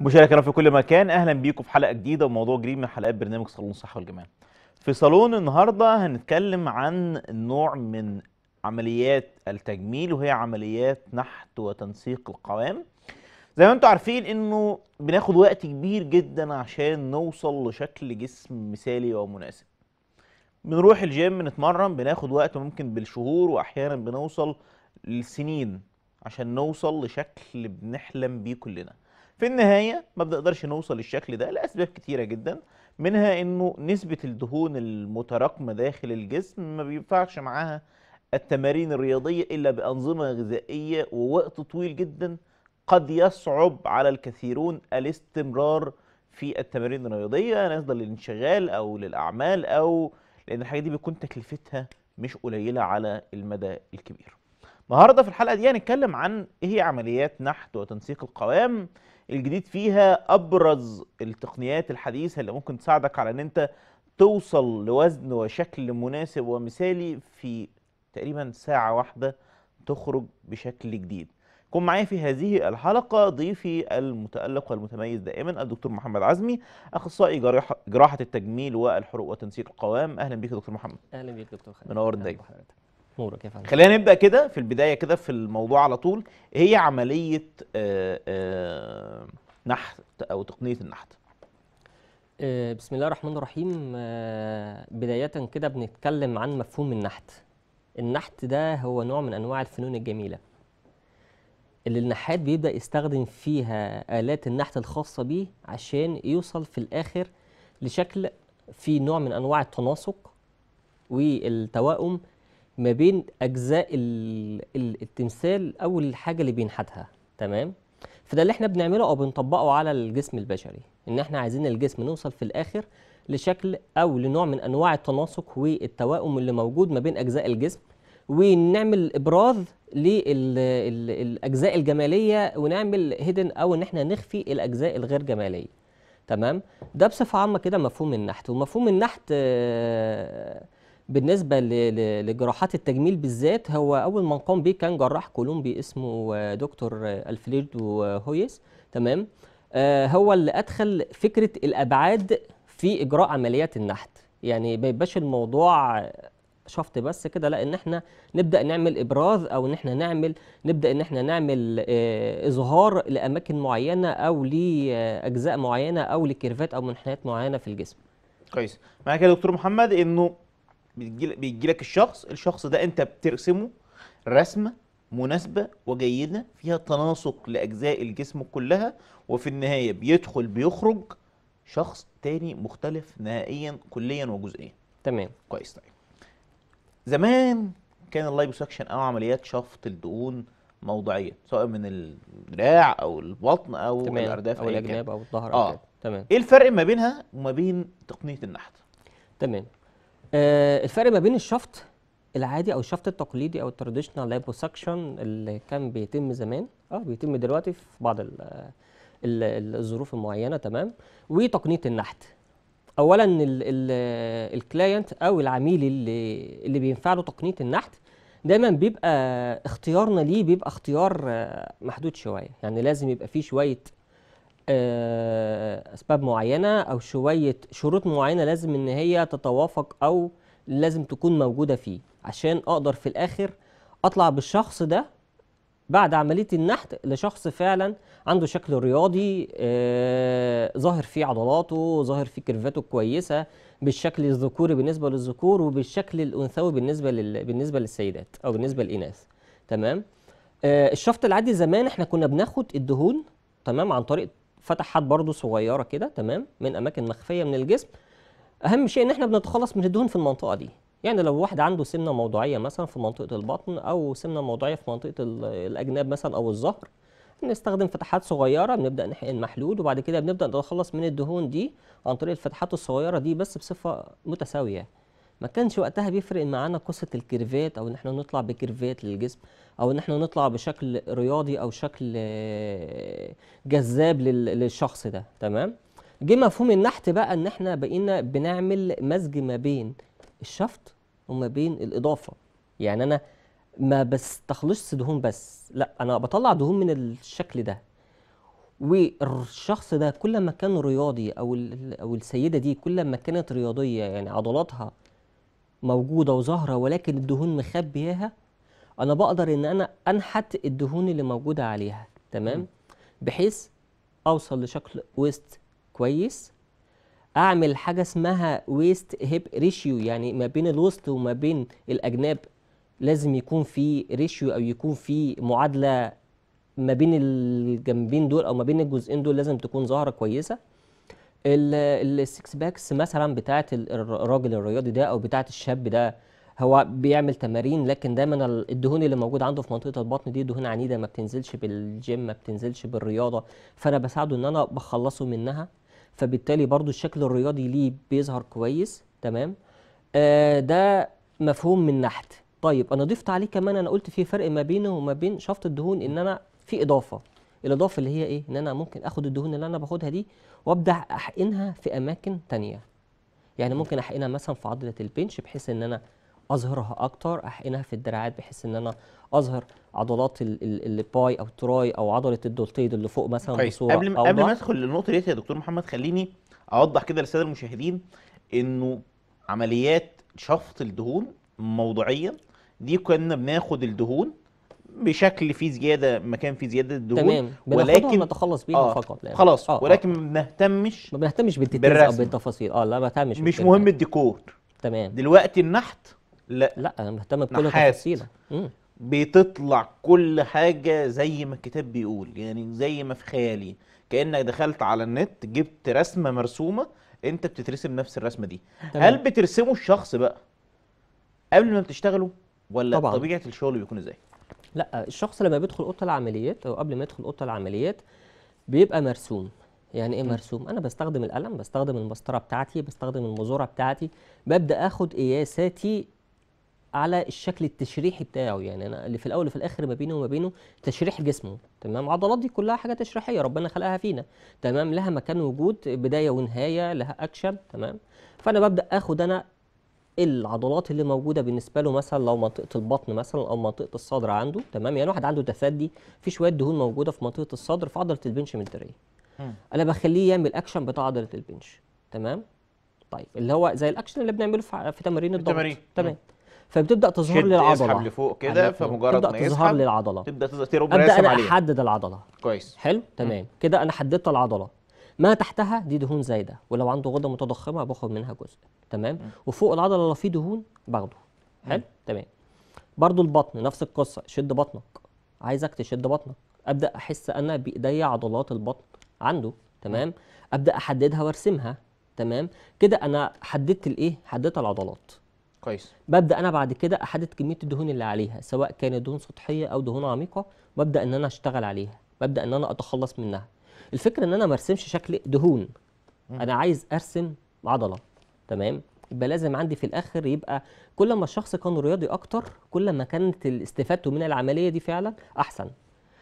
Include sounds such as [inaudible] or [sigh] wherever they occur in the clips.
مشاركنا في كل مكان اهلا بيكم في حلقه جديده وموضوع جديد من حلقات برنامج صالون الصحه والجمال في صالون النهارده هنتكلم عن نوع من عمليات التجميل وهي عمليات نحت وتنسيق القوام زي ما انتم عارفين انه بناخد وقت كبير جدا عشان نوصل لشكل جسم مثالي ومناسب بنروح الجيم نتمرن بناخد وقت ممكن بالشهور واحيانا بنوصل لسنين عشان نوصل لشكل بنحلم بيه كلنا في النهايه ما بنقدرش نوصل للشكل ده لاسباب كتيره جدا منها انه نسبه الدهون المتراكمه داخل الجسم ما بينفعش معاها التمارين الرياضيه الا بانظمه غذائيه ووقت طويل جدا قد يصعب على الكثيرون الاستمرار في التمارين الرياضيه نظرا للانشغال او للاعمال او لان الحاجه دي بيكون تكلفتها مش قليله على المدى الكبير. النهارده في الحلقه دي هنتكلم عن ايه هي عمليات نحت وتنسيق القوام الجديد فيها ابرز التقنيات الحديثه اللي ممكن تساعدك على ان انت توصل لوزن وشكل مناسب ومثالي في تقريبا ساعه واحده تخرج بشكل جديد كن معايا في هذه الحلقة ضيفي المتألق والمتميز دائما الدكتور محمد عزمي أخصائي جراحة, جراحة التجميل والحروق وتنسيق القوام أهلا بك دكتور محمد أهلا بيك دكتور خالد منور دايما خلينا نبدا كده في البدايه كده في الموضوع على طول هي عمليه آه، آه، نحت او تقنيه النحت آه، بسم الله الرحمن الرحيم بدايه كده بنتكلم عن مفهوم النحت النحت ده هو نوع من انواع الفنون الجميله اللي النحات بيبدا يستخدم فيها الات النحت الخاصه بيه عشان يوصل في الاخر لشكل فيه نوع من انواع التناسق والتوائم ما بين اجزاء التمثال او الحاجه اللي بينحتها تمام فده اللي احنا بنعمله او بنطبقه على الجسم البشري ان احنا عايزين الجسم نوصل في الاخر لشكل او لنوع من انواع التناسق والتوائم اللي موجود ما بين اجزاء الجسم ونعمل ابراز للاجزاء الجماليه ونعمل هيدن او ان احنا نخفي الاجزاء الغير جماليه تمام ده بصفه عامه كده مفهوم النحت ومفهوم النحت آه بالنسبه لجراحات التجميل بالذات هو اول من قام به كان جراح كولومبي اسمه دكتور الفريدو هويس تمام آه، هو اللي ادخل فكره الابعاد في اجراء عمليات النحت يعني ما يبقاش الموضوع شفط بس كده لا ان احنا نبدا نعمل ابراز او ان احنا نعمل نبدا ان احنا نعمل آه، اظهار لاماكن معينه او لاجزاء معينه او لكيرفات او منحنيات معينه في الجسم كويس معاك يا دكتور محمد انه بيجي لك الشخص الشخص ده انت بترسمه رسمه مناسبه وجيده فيها تناسق لاجزاء الجسم كلها وفي النهايه بيدخل بيخرج شخص تاني مختلف نهائيا كليا وجزئيا تمام كويس طيب زمان كان اللايبوسكشن او عمليات شفط الدهون موضعيه سواء من الراع او البطن او تمام. الارداف او الاجناب او الظهر اه تمام ايه الفرق ما بينها وما بين تقنيه النحت تمام آه، الفرق ما بين الشفط العادي او الشفط التقليدي او التراديشنال لايبوسكشن اللي كان بيتم زمان اه بيتم دلوقتي في بعض ال ال الظروف المعينه تمام وتقنيه النحت اولا الكلاينت او العميل اللي اللي بينفع له تقنيه النحت دايما بيبقى اختيارنا ليه بيبقى اختيار آه، محدود شويه يعني لازم يبقى فيه شويه آه، اسباب معينه او شويه شروط معينه لازم ان هي تتوافق او لازم تكون موجوده فيه عشان اقدر في الاخر اطلع بالشخص ده بعد عمليه النحت لشخص فعلا عنده شكل رياضي آه ظاهر فيه عضلاته ظاهر فيه كرفاته كويسه بالشكل الذكوري بالنسبه للذكور وبالشكل الانثوي بالنسبه لل... بالنسبه للسيدات او بالنسبه للاناث تمام آه الشفط العادي زمان احنا كنا بناخد الدهون تمام عن طريق فتحات برضو صغيره كده تمام من اماكن مخفيه من الجسم اهم شيء ان احنا بنتخلص من الدهون في المنطقه دي يعني لو واحد عنده سمنه موضوعيه مثلا في منطقه البطن او سمنه موضوعيه في منطقه الاجناب مثلا او الظهر نستخدم فتحات صغيره بنبدا نحقن المحلول وبعد كده بنبدا نتخلص من الدهون دي عن طريق الفتحات الصغيره دي بس بصفه متساويه ما كانش وقتها بيفرق معانا قصه الكيرفات او ان احنا نطلع بكيرفات للجسم او ان احنا نطلع بشكل رياضي او شكل آه، جذاب للشخص ده تمام جه مفهوم النحت بقى ان احنا بقينا بنعمل مزج ما بين الشفط وما بين الاضافه يعني انا ما بستخلصش دهون بس لا انا بطلع دهون من الشكل ده والشخص ده كل ما كان رياضي او او السيده دي كل ما كانت رياضيه يعني عضلاتها موجوده وظاهره ولكن الدهون مخبياها انا بقدر ان انا انحت الدهون اللي موجوده عليها تمام بحيث اوصل لشكل ويست كويس اعمل حاجه اسمها ويست هيب ريشيو يعني ما بين الوسط وما بين الاجناب لازم يكون في ريشيو او يكون في معادله ما بين الجنبين دول او ما بين الجزئين دول لازم تكون ظاهره كويسه السكس باكس مثلا بتاعه الراجل الرياضي ده او بتاعه الشاب ده هو بيعمل تمارين لكن دايما الدهون اللي موجوده عنده في منطقه البطن دي دهون عنيده ما بتنزلش بالجيم ما بتنزلش بالرياضه فانا بساعده ان انا بخلصه منها فبالتالي برضو الشكل الرياضي ليه بيظهر كويس تمام آه ده مفهوم من نحت طيب انا ضفت عليه كمان انا قلت في فرق ما بينه وما بين شفط الدهون ان انا في اضافه الاضافه اللي هي ايه ان انا ممكن اخد الدهون اللي انا باخدها دي وابدا احقنها في اماكن تانية يعني ممكن احقنها مثلا في عضله البنش بحيث ان انا اظهرها اكتر احقنها في الدراعات بحيث ان انا اظهر عضلات الباي او التراي او عضله الدولتيد اللي فوق مثلا بصوره قبل أو قبل ما ادخل للنقطه دي يا دكتور محمد خليني اوضح كده للساده المشاهدين انه عمليات شفط الدهون موضوعيا دي كنا بناخد الدهون بشكل فيه زياده مكان فيه زياده دهون تمام ولكن نتخلص بيها آه فقط يعني. خلاص آه, آه. ولكن ما بنهتمش ما بنهتمش بالتتابع او بالتفاصيل اه لا ما بهتمش مش مهم الديكور تمام دلوقتي النحت لا لا انا مهتم بكل تفاصيله بتطلع كل حاجه زي ما الكتاب بيقول يعني زي ما في خيالي كانك دخلت على النت جبت رسمه مرسومه انت بتترسم نفس الرسمه دي تمام. هل بترسمه الشخص بقى قبل ما بتشتغله ولا طبعا. طبيعه الشغل بيكون ازاي لا الشخص لما بيدخل اوضه العمليات او قبل ما يدخل اوضه العمليات بيبقى مرسوم يعني ايه مرسوم انا بستخدم القلم بستخدم المسطره بتاعتي بستخدم المزوره بتاعتي ببدا اخد قياساتي على الشكل التشريحي بتاعه يعني انا اللي في الاول وفي الاخر ما بينه وما بينه تشريح جسمه تمام عضلات دي كلها حاجه تشريحيه ربنا خلقها فينا تمام لها مكان وجود بدايه ونهايه لها اكشن تمام فانا ببدا اخد انا العضلات اللي موجوده بالنسبه له مثلا لو منطقه البطن مثلا او منطقه الصدر عنده تمام يعني واحد عنده تثدي في شويه دهون موجوده في منطقه الصدر في عضله البنش الدرية. انا بخليه يعمل اكشن بتاع عضله البنش تمام طيب اللي هو زي الاكشن اللي بنعمله في, في تمارين الضغط تمام فبتبدا تظهر لي العضله يسحب لفوق كده فمجرد ما يظهر تظهر لي العضله تبدا تظهر ترم ابدا انا احدد العضله كويس حلو تمام كده انا حددت العضله ما تحتها دي دهون زايده ولو عنده غده متضخمه باخد منها جزء تمام وفوق العضله لو في دهون باخده حلو تمام برضو البطن نفس القصه شد بطنك عايزك تشد بطنك ابدا احس انا بايديا عضلات البطن عنده تمام ابدا احددها وارسمها تمام كده انا حددت الايه حددت العضلات كويس ببدا انا بعد كده احدد كميه الدهون اللي عليها سواء كانت دهون سطحيه او دهون عميقه وابدا ان انا اشتغل عليها ببدا ان انا اتخلص منها الفكره ان انا ما ارسمش شكل دهون انا عايز ارسم عضله تمام يبقى لازم عندي في الاخر يبقى كل ما الشخص كان رياضي اكتر كل ما كانت استفادته من العمليه دي فعلا احسن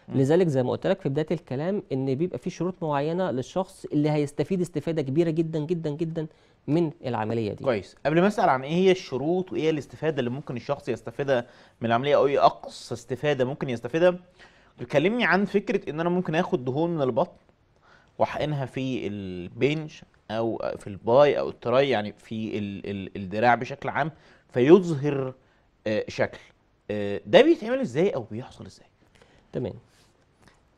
لذلك زي ما قلت لك في بدايه الكلام ان بيبقى في شروط معينه للشخص اللي هيستفيد استفاده كبيره جدا جدا جدا من العمليه دي كويس قبل ما اسال عن ايه هي الشروط وايه الاستفاده اللي ممكن الشخص يستفيدها من العمليه او ايه اقصى استفاده ممكن يستفيدها كلمني عن فكره ان انا ممكن اخد دهون من البطن وحقنها في البنج او في الباي او التراي يعني في ال ال الدراع بشكل عام فيظهر آه، شكل آه، ده بيتعمل ازاي او بيحصل ازاي تمام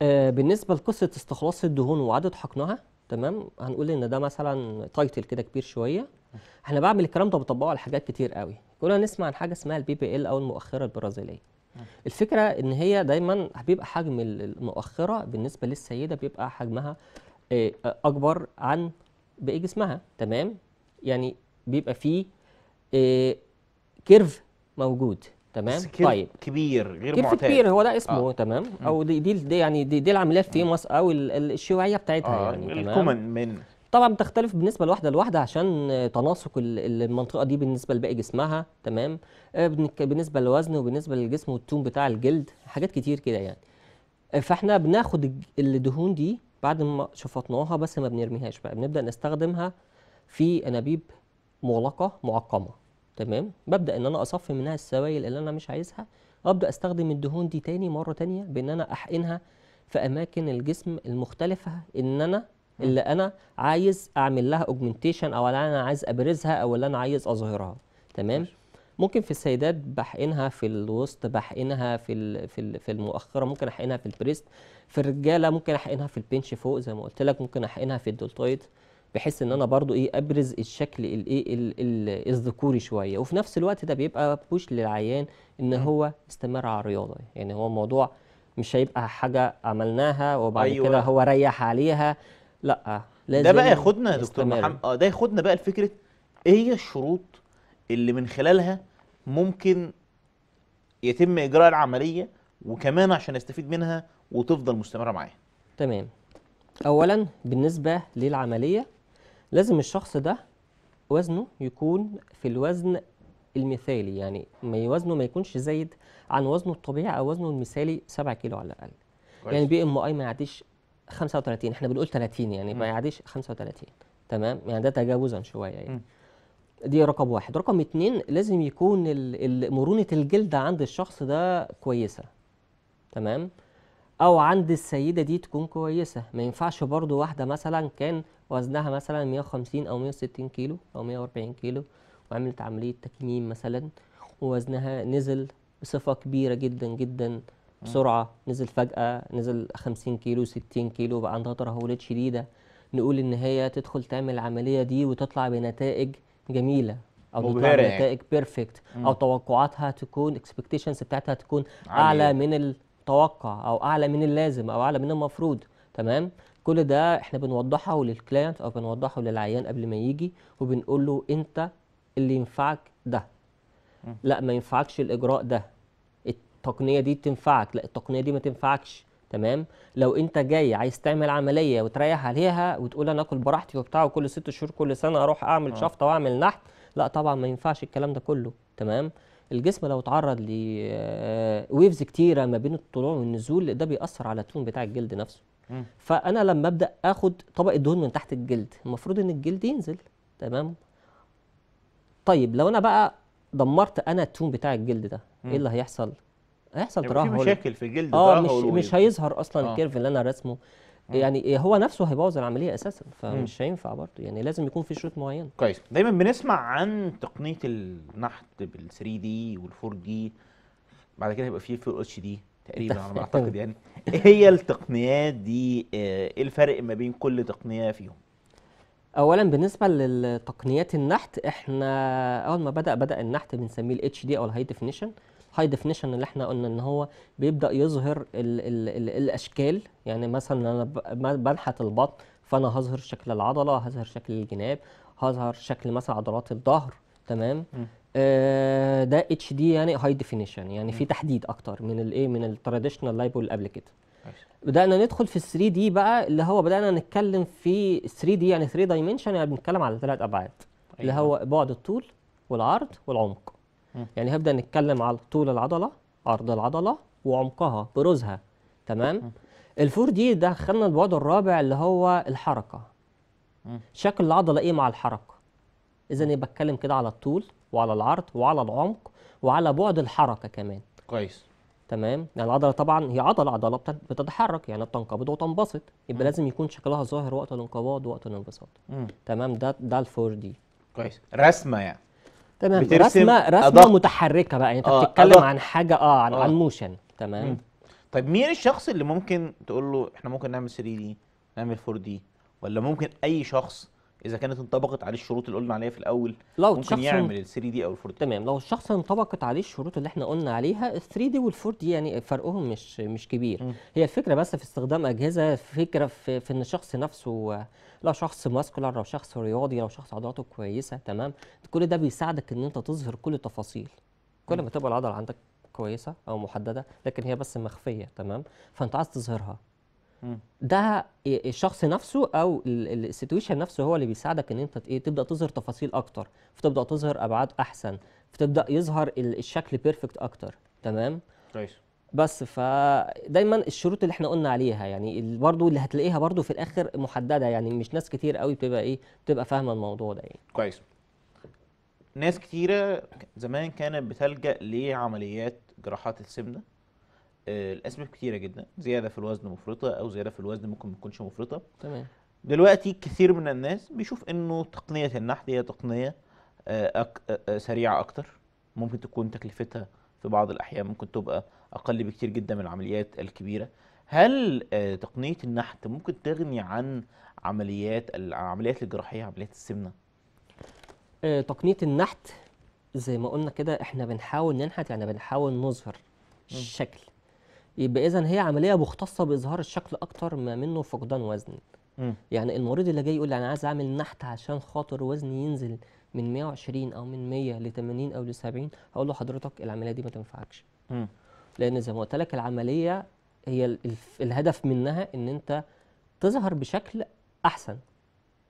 آه بالنسبه لقصه استخلاص الدهون وعدد حقنها تمام هنقول ان ده مثلا تايتل كده كبير شويه احنا بعمل الكلام ده بطبقه على حاجات كتير قوي كنا نسمع عن حاجه اسمها البي بي ال او المؤخره البرازيليه الفكره ان هي دايما بيبقى حجم المؤخره بالنسبه للسيده بيبقى حجمها آه، اكبر عن باقي جسمها تمام يعني بيبقى فيه آه، كيرف موجود تمام طيب كبير غير كيرف معتاد كبير هو ده اسمه آه. تمام او دي, دي, دي يعني دي, دي العمليه مصر او الشيوعيه بتاعتها آه. يعني تمام من طبعا بتختلف بالنسبه لواحده لواحده عشان تناسق المنطقه دي بالنسبه لباقي جسمها تمام آه، بالنسبه للوزن وبالنسبه للجسم والتون بتاع الجلد حاجات كتير كده يعني فاحنا بناخد الدهون دي بعد ما شفطناها بس ما بنرميهاش بقى بنبدا نستخدمها في انابيب مغلقه معقمه تمام ببدا ان انا اصفي منها السوائل اللي انا مش عايزها ابدا استخدم الدهون دي تاني مره تانية بان انا احقنها في اماكن الجسم المختلفه ان انا اللي انا عايز اعمل لها اوجمنتيشن او اللي انا عايز ابرزها او اللي انا عايز اظهرها تمام ممكن في السيدات بحقنها في الوسط بحقنها في في في المؤخره ممكن احقنها في البريست في الرجاله ممكن احقنها في البنش فوق زي ما قلت لك ممكن احقنها في الدلتويد بحيث ان انا برضو ايه ابرز الشكل الايه الذكوري شويه وفي نفس الوقت ده بيبقى بوش للعيان ان هو استمر على الرياضه يعني هو الموضوع مش هيبقى حاجه عملناها وبعد أيوة. كده هو ريح عليها لا لازم ده بقى ياخدنا يا دكتور محمد اه ده ياخدنا بقى لفكره ايه هي الشروط اللي من خلالها ممكن يتم اجراء العمليه وكمان عشان استفيد منها وتفضل مستمره معايا تمام اولا بالنسبه للعمليه لازم الشخص ده وزنه يكون في الوزن المثالي يعني ما وزنه ما يكونش زايد عن وزنه الطبيعي او وزنه المثالي 7 كيلو على الاقل كويس. يعني بي ام اي ما يعديش 35 احنا بنقول 30 يعني م. ما يعديش 35 تمام يعني ده تجاوزا شويه يعني م. دي رقم واحد رقم اتنين لازم يكون مرونة الجلد عند الشخص ده كويسة تمام او عند السيدة دي تكون كويسة ما ينفعش برضو واحدة مثلا كان وزنها مثلا 150 او 160 كيلو او 140 كيلو وعملت عملية تكميم مثلا ووزنها نزل بصفة كبيرة جدا جدا بسرعة نزل فجأة نزل 50 كيلو 60 كيلو بقى عندها ترهلات شديدة نقول ان هي تدخل تعمل العملية دي وتطلع بنتائج جميله او تطلع نتائج بيرفكت او توقعاتها تكون اكسبكتيشنز بتاعتها تكون اعلى من التوقع او اعلى من اللازم او اعلى من المفروض تمام كل ده احنا بنوضحه للكلاينت او بنوضحه للعيان قبل ما يجي وبنقول له انت اللي ينفعك ده لا ما ينفعكش الاجراء ده التقنيه دي تنفعك لا التقنيه دي ما تنفعكش تمام لو انت جاي عايز تعمل عمليه وتريح عليها وتقول انا اكل براحتي وبتاع وكل ست شهور كل سنه اروح اعمل آه. شفطه واعمل نحت لا طبعا ما ينفعش الكلام ده كله تمام الجسم لو اتعرض لويفز آه، كتيره ما بين الطلوع والنزول ده بيأثر على التون بتاع الجلد نفسه فانا لما ابدا اخد طبق الدهون من تحت الجلد المفروض ان الجلد ينزل تمام طيب لو انا بقى دمرت انا التون بتاع الجلد ده ايه اللي هيحصل هيحصل يعني في مشاكل في جلد اه مش مش هيظهر اصلا آه. الكيرف اللي انا راسمه يعني هو نفسه هيبوظ العمليه اساسا فمش هينفع برضه يعني لازم يكون في شروط معينه كويس دايما بنسمع عن تقنيه النحت بال 3 دي وال 4 دي بعد كده هيبقى في فول اتش دي تقريبا على ما [laughs] اعتقد يعني ايه هي التقنيات دي آه، ايه الفرق ما بين كل تقنيه فيهم اولا بالنسبه لتقنيات النحت احنا اول ما بدا بدا النحت بنسميه الاتش دي او الهاي ديفينيشن هاي ديفينيشن اللي احنا قلنا ان هو بيبدا يظهر الـ الـ الـ الاشكال يعني مثلا انا بنحت البطن فانا هظهر شكل العضله هظهر شكل الجناب هظهر شكل مثلا عضلات الظهر تمام آه ده اتش دي يعني هاي ديفينيشن يعني م. في تحديد اكتر من الايه من التراديشنال لايبو اللي قبل كده بدانا ندخل في ال 3 دي بقى اللي هو بدانا نتكلم في 3 دي يعني 3 دايمنشن يعني بنتكلم على ثلاث ابعاد أيوة. اللي هو بعد الطول والعرض والعمق يعني هبدا نتكلم على طول العضله عرض العضله وعمقها بروزها تمام الفور دي دخلنا البعد الرابع اللي هو الحركه شكل العضله ايه مع الحركه اذا بتكلم كده على الطول وعلى العرض وعلى العمق وعلى بعد الحركه كمان كويس تمام يعني العضله طبعا هي عضله عضله بتتحرك يعني بتنقبض وتنبسط يبقى لازم يكون شكلها ظاهر وقت الانقباض وقت الانبساط تمام ده ده الفور دي كويس رسمه يعني تمام رسمه رسمه أضغط. متحركه بقى يعني انت آه بتتكلم أضغط. عن حاجه اه عن, آه. عن موشن تمام مم. طيب مين الشخص اللي ممكن تقول له احنا ممكن نعمل 3 دي نعمل 4 دي ولا ممكن اي شخص اذا كانت انطبقت عليه الشروط اللي قلنا عليها في الاول لو ممكن يعمل ال 3 دي او ال 4 دي تمام لو الشخص انطبقت عليه الشروط اللي احنا قلنا عليها ال 3 دي وال 4 دي يعني فرقهم مش مش كبير م. هي الفكره بس في استخدام اجهزه فكره في, في ان الشخص نفسه لو شخص ماسكولار لو شخص رياضي لو شخص عضلاته كويسه تمام كل ده بيساعدك ان انت تظهر كل التفاصيل كل ما تبقى العضله عندك كويسه او محدده لكن هي بس مخفيه تمام فانت عايز تظهرها ده الشخص نفسه او السيتويشن نفسه هو اللي بيساعدك ان انت ايه تبدا تظهر تفاصيل اكتر فتبدا تظهر ابعاد احسن فتبدا يظهر الشكل بيرفكت اكتر تمام كويس بس فدايما الشروط اللي احنا قلنا عليها يعني برضو اللي هتلاقيها برضو في الاخر محدده يعني مش ناس كتير قوي بتبقى ايه بتبقى فاهمه الموضوع ده يعني كويس ناس كتيره زمان كانت بتلجا لعمليات جراحات السمنه الاسباب كتيره جدا زياده في الوزن مفرطه او زياده في الوزن ممكن ما تكونش مفرطه تمام دلوقتي كثير من الناس بيشوف انه تقنيه النحت هي تقنيه آه، أك... آه، آه، سريعه اكتر ممكن تكون تكلفتها في بعض الاحيان ممكن تبقى اقل بكتير جدا من العمليات الكبيره هل تقنيه النحت ممكن تغني عن عمليات العمليات الجراحيه عمليات السمنه تقنيه النحت زي ما قلنا كده احنا بنحاول ننحت يعني بنحاول نظهر الشكل يبقى اذا هي عمليه مختصه باظهار الشكل اكتر ما منه فقدان وزن يعني المريض اللي جاي يقول انا عايز اعمل نحت عشان خاطر وزني ينزل من 120 او من 100 ل 80 او ل 70 هقول له حضرتك العمليه دي ما تنفعكش لان زي ما قلت لك العمليه هي الهدف منها ان انت تظهر بشكل احسن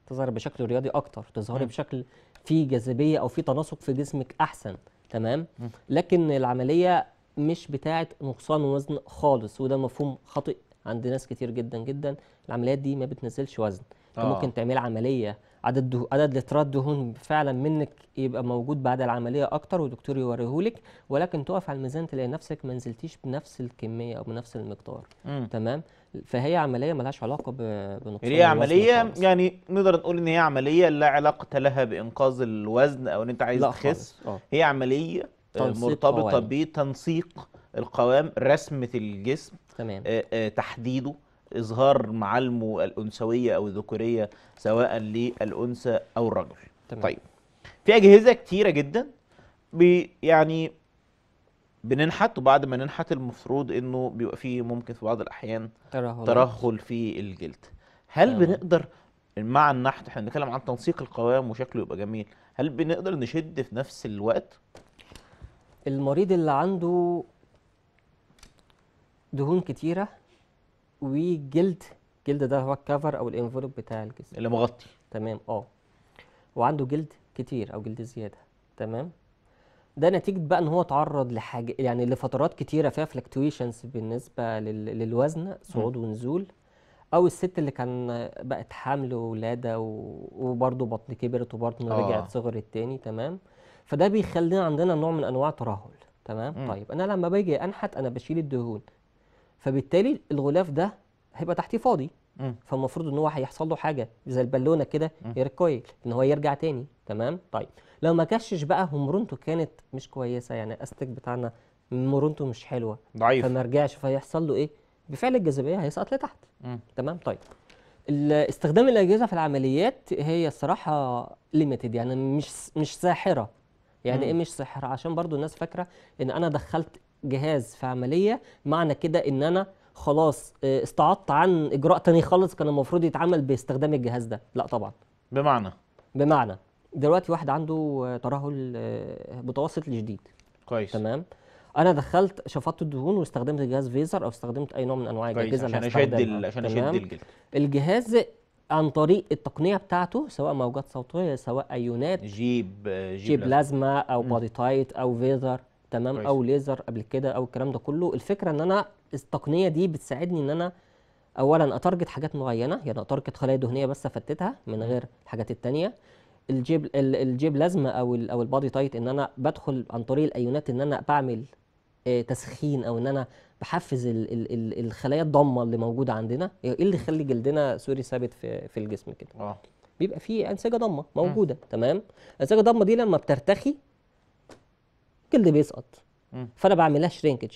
تظهر بشكل رياضي اكتر تظهري بشكل فيه جاذبيه او فيه تناسق في جسمك احسن تمام لكن العمليه مش بتاعه نقصان وزن خالص وده مفهوم خاطئ عند ناس كتير جدا جدا العمليات دي ما بتنزلش وزن آه. ممكن تعمل عمليه عدد ده... عدد لترات دهون فعلا منك يبقى موجود بعد العمليه اكتر والدكتور يوريهولك ولكن تقف على الميزان تلاقي نفسك ما نزلتيش بنفس الكميه او بنفس المقدار م. تمام فهي عمليه ملهاش علاقه بنقصان هي عمليه يعني نقدر نقول ان هي عمليه لا علاقه لها بانقاذ الوزن او ان انت عايز تخس آه. هي عمليه آه، مرتبطه بتنسيق القوام رسمه الجسم تمام. آه، آه، تحديده اظهار معالمه الانثويه او الذكوريه سواء للانثى او الرجل تمام. طيب في اجهزه كتيره جدا بي يعني بننحت وبعد ما ننحت المفروض انه بيبقى فيه ممكن في بعض الاحيان ترهل, ترهل في الجلد هل تمام. بنقدر مع النحت احنا بنتكلم عن تنسيق القوام وشكله يبقى جميل هل بنقدر نشد في نفس الوقت المريض اللي عنده دهون كتيرة وجلد الجلد ده هو الكفر او الانفلوب بتاع الجسم اللي مغطي تمام اه وعنده جلد كتير او جلد زياده تمام ده نتيجه بقى ان هو اتعرض لحاجه يعني لفترات كتيره فيها فلكتويشنز بالنسبه لل... للوزن صعود م. ونزول او الست اللي كان بقت حامل وولاده و... وبرضه بطن كبرت وبرضه رجعت آه. صغرت تاني تمام فده بيخلينا عندنا نوع من انواع ترهل تمام مم. طيب انا لما باجي انحت انا بشيل الدهون فبالتالي الغلاف ده هيبقى تحتيه فاضي فالمفروض ان هو هيحصل له حاجه زي البالونه كده يركويل ان هو يرجع تاني تمام طيب لو ما كشش بقى ومرونته كانت مش كويسه يعني الاستك بتاعنا مرونته مش حلوه ضعيف فما رجعش فيحصل له ايه بفعل الجاذبيه هيسقط لتحت مم. تمام طيب استخدام الاجهزه في العمليات هي الصراحه ليميتد يعني مش مش ساحره يعني ايه مش سحر عشان برضو الناس فاكره ان انا دخلت جهاز في عمليه معنى كده ان انا خلاص آه، استعطت عن اجراء تاني خالص كان المفروض يتعمل باستخدام الجهاز ده لا طبعا بمعنى بمعنى دلوقتي واحد عنده آه، ترهل آه، متوسط لشديد كويس تمام انا دخلت شفطت الدهون واستخدمت جهاز فيزر او استخدمت اي نوع من انواع الجهاز عشان اشد عشان اشد الجلد الجهاز عن طريق التقنيه بتاعته سواء موجات صوتيه سواء ايونات جيب جيب, جيب او بادي تايت او فيزر تمام كويس. او ليزر قبل كده او الكلام ده كله الفكره ان انا التقنيه دي بتساعدني ان انا اولا اتارجت حاجات معينه يعني اتارجت خلايا دهنيه بس افتتها من غير الحاجات التانية الجيب الجيب لازمه او او البادي تايت ان انا بدخل عن طريق الايونات ان انا بعمل آه، تسخين او ان انا بحفز الـ الـ الـ الخلايا الضمه اللي موجوده عندنا ايه اللي يخلي جلدنا سوري ثابت في, في الجسم كده اه بيبقى فيه انسجه ضمه موجوده م. تمام الانسجه الضمه دي لما بترتخي الجلد بيسقط م. فانا بعملها شرينكج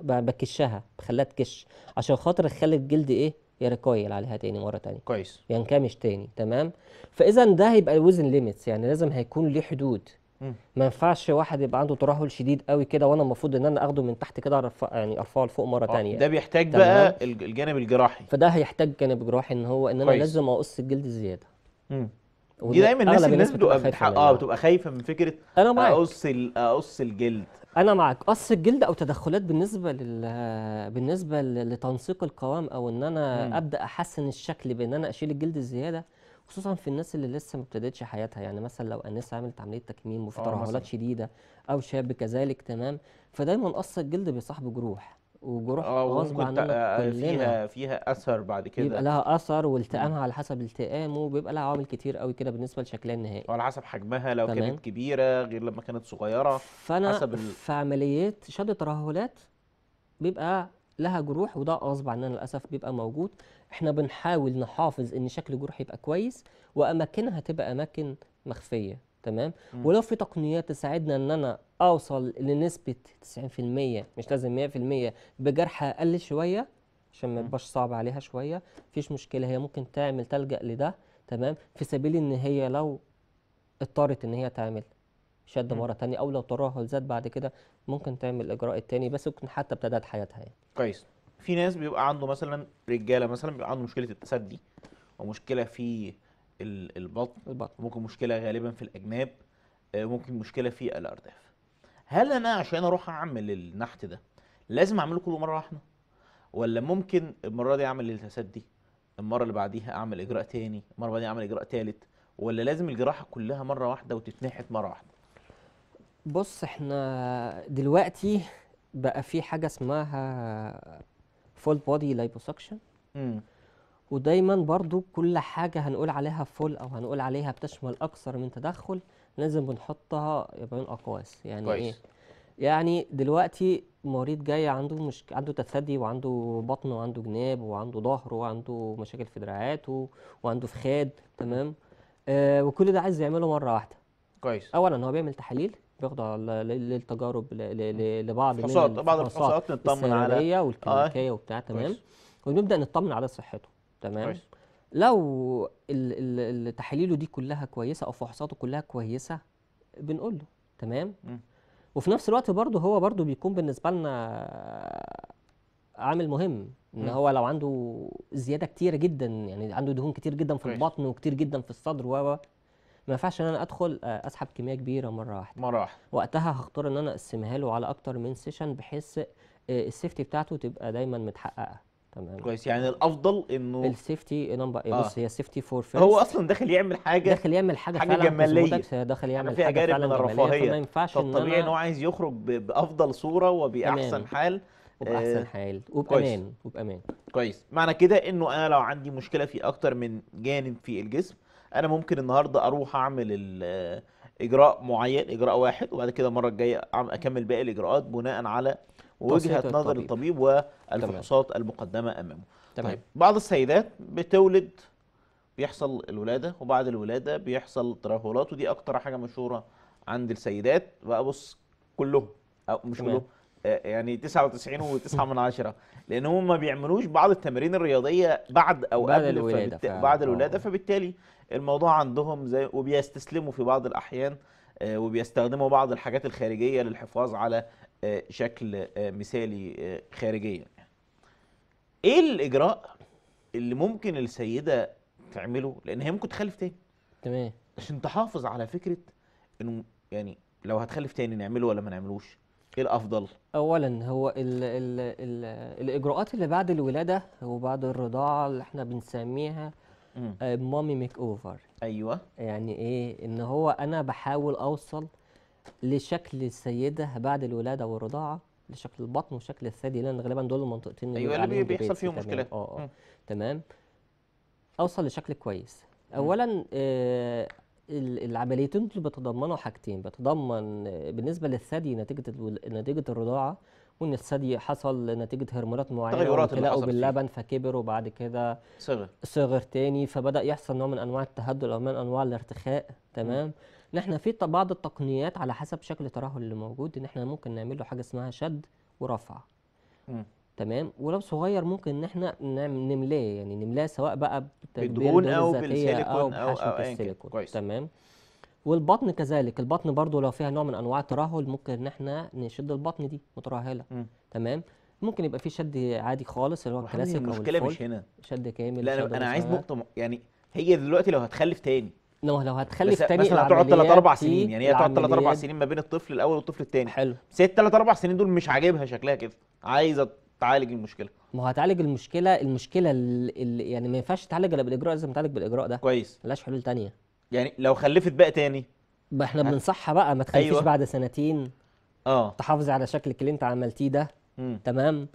بكشها بخليها تكش عشان خاطر اخلي الجلد ايه يركويل عليها تاني مره تاني كويس ينكمش تاني تمام فاذا ده هيبقى الوزن ليميتس يعني لازم هيكون ليه حدود ما ينفعش واحد يبقى عنده ترهل شديد قوي كده وانا المفروض ان انا اخده من تحت كده ارفع يعني ارفعه لفوق مره ثانيه آه، ده بيحتاج بقى الجانب الجراحي فده هيحتاج جانب جراحي ان هو ان انا كويس. لازم اقص الجلد زياده دي دايما الناس الناس بتبقى اه بتبقى خايفه من فكره انا معاك اقص اقص الجلد انا معاك قص الجلد او تدخلات بالنسبه لل بالنسبه لتنسيق القوام او ان انا مم. ابدا احسن الشكل بان انا اشيل الجلد الزياده خصوصا في الناس اللي لسه ما ابتدتش حياتها يعني مثلا لو انسه عملت عمليه تكميم وفي آه، ترهلات شديده او شاب كذلك تمام فدايما قص الجلد بيصاحب جروح وجروح آه، غصب عننا فيها فيها اثر بعد كده بيبقى لها اثر والتئامها على حسب التئامه بيبقى لها عوامل كتير قوي كده بالنسبه لشكلها النهائي وعلى حسب حجمها لو تمام. كانت كبيره غير لما كانت صغيره فانا حسب ال... في عمليات شد ترهلات بيبقى لها جروح وده غصب عننا للاسف بيبقى موجود احنا بنحاول نحافظ ان شكل الجروح يبقى كويس واماكنها تبقى اماكن مخفيه تمام مم. ولو في تقنيات تساعدنا ان انا اوصل لنسبه 90% مش لازم 100% بجرح اقل شويه عشان ما يبقاش صعب عليها شويه مفيش مشكله هي ممكن تعمل تلجا لده تمام في سبيل ان هي لو اضطرت ان هي تعمل شد مره ثانيه او لو ترهل زاد بعد كده ممكن تعمل الاجراء الثاني بس ممكن حتى ابتدت حياتها يعني كويس في ناس بيبقى عنده مثلا رجاله مثلا بيبقى عنده مشكله التثدي ومشكله في البطن البطن ممكن مشكله غالبا في الاجناب آه، ممكن مشكله في الارداف هل انا عشان اروح اعمل النحت ده لازم اعمله كل مره واحده ولا ممكن المره دي اعمل التثدي المره اللي بعديها اعمل اجراء تاني المره اللي بعديها اعمل اجراء تالت ولا لازم الجراحه كلها مره واحده وتتنحت مره واحده بص احنا دلوقتي بقى في حاجه اسمها فول بودي لايبوسكشن ودايما برضو كل حاجه هنقول عليها فول او هنقول عليها بتشمل اكثر من تدخل لازم بنحطها بعين اقواس يعني كويس. ايه يعني دلوقتي مريض جاي عنده مش عنده تثدي وعنده بطن وعنده جناب وعنده ظهر وعنده مشاكل في دراعاته وعنده فخاد تمام آه وكل ده عايز يعمله مره واحده كويس اولا هو بيعمل تحاليل بياخدوا للتجارب لبعض الفحوصات بعض الفحوصات نطمن على والكلينيكيه آه. وبتاع تمام ونبدا نطمن على صحته تمام لو تحاليله دي كلها كويسه او فحوصاته كلها كويسه بنقول له تمام م. وفي نفس الوقت برضه هو برضه بيكون بالنسبه لنا عامل مهم ان هو لو عنده زياده كتيره جدا يعني عنده دهون كتير جدا في البطن وكتير جدا في الصدر و ما ينفعش ان انا ادخل آه، اسحب كميه كبيره مره واحده مره واحده وقتها هختار ان انا اقسمها له على اكتر من سيشن بحيث آه، السيفتي بتاعته تبقى دايما متحققه تمام كويس يعني الافضل انه السيفتي نمبر آه. بص هي سيفتي فور فيرست هو اصلا داخل يعمل حاجه داخل يعمل حاجه, حاجة فعلا جماليه داخل يعمل يعني فيها حاجه فعلا من الرفاهيه ما ينفعش ان طبيعي ان هو عايز يخرج بافضل صوره وباحسن حال وباحسن آه، حال وبامان وبامان كويس معنى كده انه انا لو عندي مشكله في اكتر من جانب في الجسم انا ممكن النهارده اروح اعمل اجراء معين اجراء واحد وبعد كده المره الجايه اكمل باقي الاجراءات بناء على وجهه نظر الطبيب, والفحوصات المقدمه امامه تمام. طيب بعض السيدات بتولد بيحصل الولاده وبعد الولاده بيحصل ترهلات ودي اكتر حاجه مشهوره عند السيدات وابص كلهم او مش كلهم آه، يعني 99 و9 من 10 لان هم ما بيعملوش بعض التمارين الرياضيه بعد او بعد قبل الولاده فبت... بعد الولاده آه. فبالتالي الموضوع عندهم زي وبيستسلموا في بعض الأحيان آه، وبيستخدموا بعض الحاجات الخارجية للحفاظ على آه، شكل آه، مثالي خارجيا ايه الاجراء اللي ممكن السيده تعمله لان هي ممكن تخلف تاني تمام عشان تحافظ على فكره انه يعني لو هتخلف تاني نعمله ولا ما نعملوش ايه الافضل اولا هو الـ الـ الـ الاجراءات اللي بعد الولاده وبعد الرضاعه اللي احنا بنسميها آه، مامي ميك اوفر ايوه يعني ايه ان هو انا بحاول اوصل لشكل السيده بعد الولاده والرضاعه لشكل البطن وشكل الثدي لان غالبا دول المنطقتين اللي ايوه اللي بيحصل فيهم مشكلات اه اه تمام اوصل لشكل كويس اولا آه، العمليتين دول بيتضمنوا حاجتين بيتضمن آه، بالنسبه للثدي نتيجه نتيجه الرضاعه وان الثدي حصل نتيجه هرمونات معينه تغيرات اللي باللبن فكبر وبعد كده صغر صغر تاني فبدا يحصل نوع من انواع التهدل او من انواع الارتخاء تمام ان احنا في بعض التقنيات على حسب شكل الترهل اللي موجود ان احنا ممكن نعمل له حاجه اسمها شد ورفع م. تمام ولو صغير ممكن ان احنا نعم-، نملاه يعني نملاه سواء بقى بالدهون او بالسيليكون او, أو, أو, أو أو, كويس تمام والبطن كذلك البطن برضو لو فيها نوع من انواع الترهل ممكن ان احنا نشد البطن دي مترهله تمام ممكن يبقى في شد عادي خالص اللي هو الكلاسيك المشكله مش هنا شد كامل لا انا عايز نقطه يعني هي دلوقتي لو هتخلف تاني لو لو هتخلف تاني مثلا هتقعد 3 4 سنين يعني هي هتقعد 3 4 سنين ما بين الطفل الاول والطفل الثاني حلو بس هي 3 4 سنين دول مش عاجبها شكلها كده عايزه تعالج المشكله ما هو هتعالج المشكله المشكله اللي يعني ما ينفعش تعالج الا بالاجراء لازم تعالج بالاجراء ده كويس ملهاش حلول ثانيه يعني لو خلفت بقى تاني ما احنا بننصحها بقى ما تخلفيش أيوة. بعد سنتين اه تحافظي على شكلك اللي انت عملتيه ده مم. تمام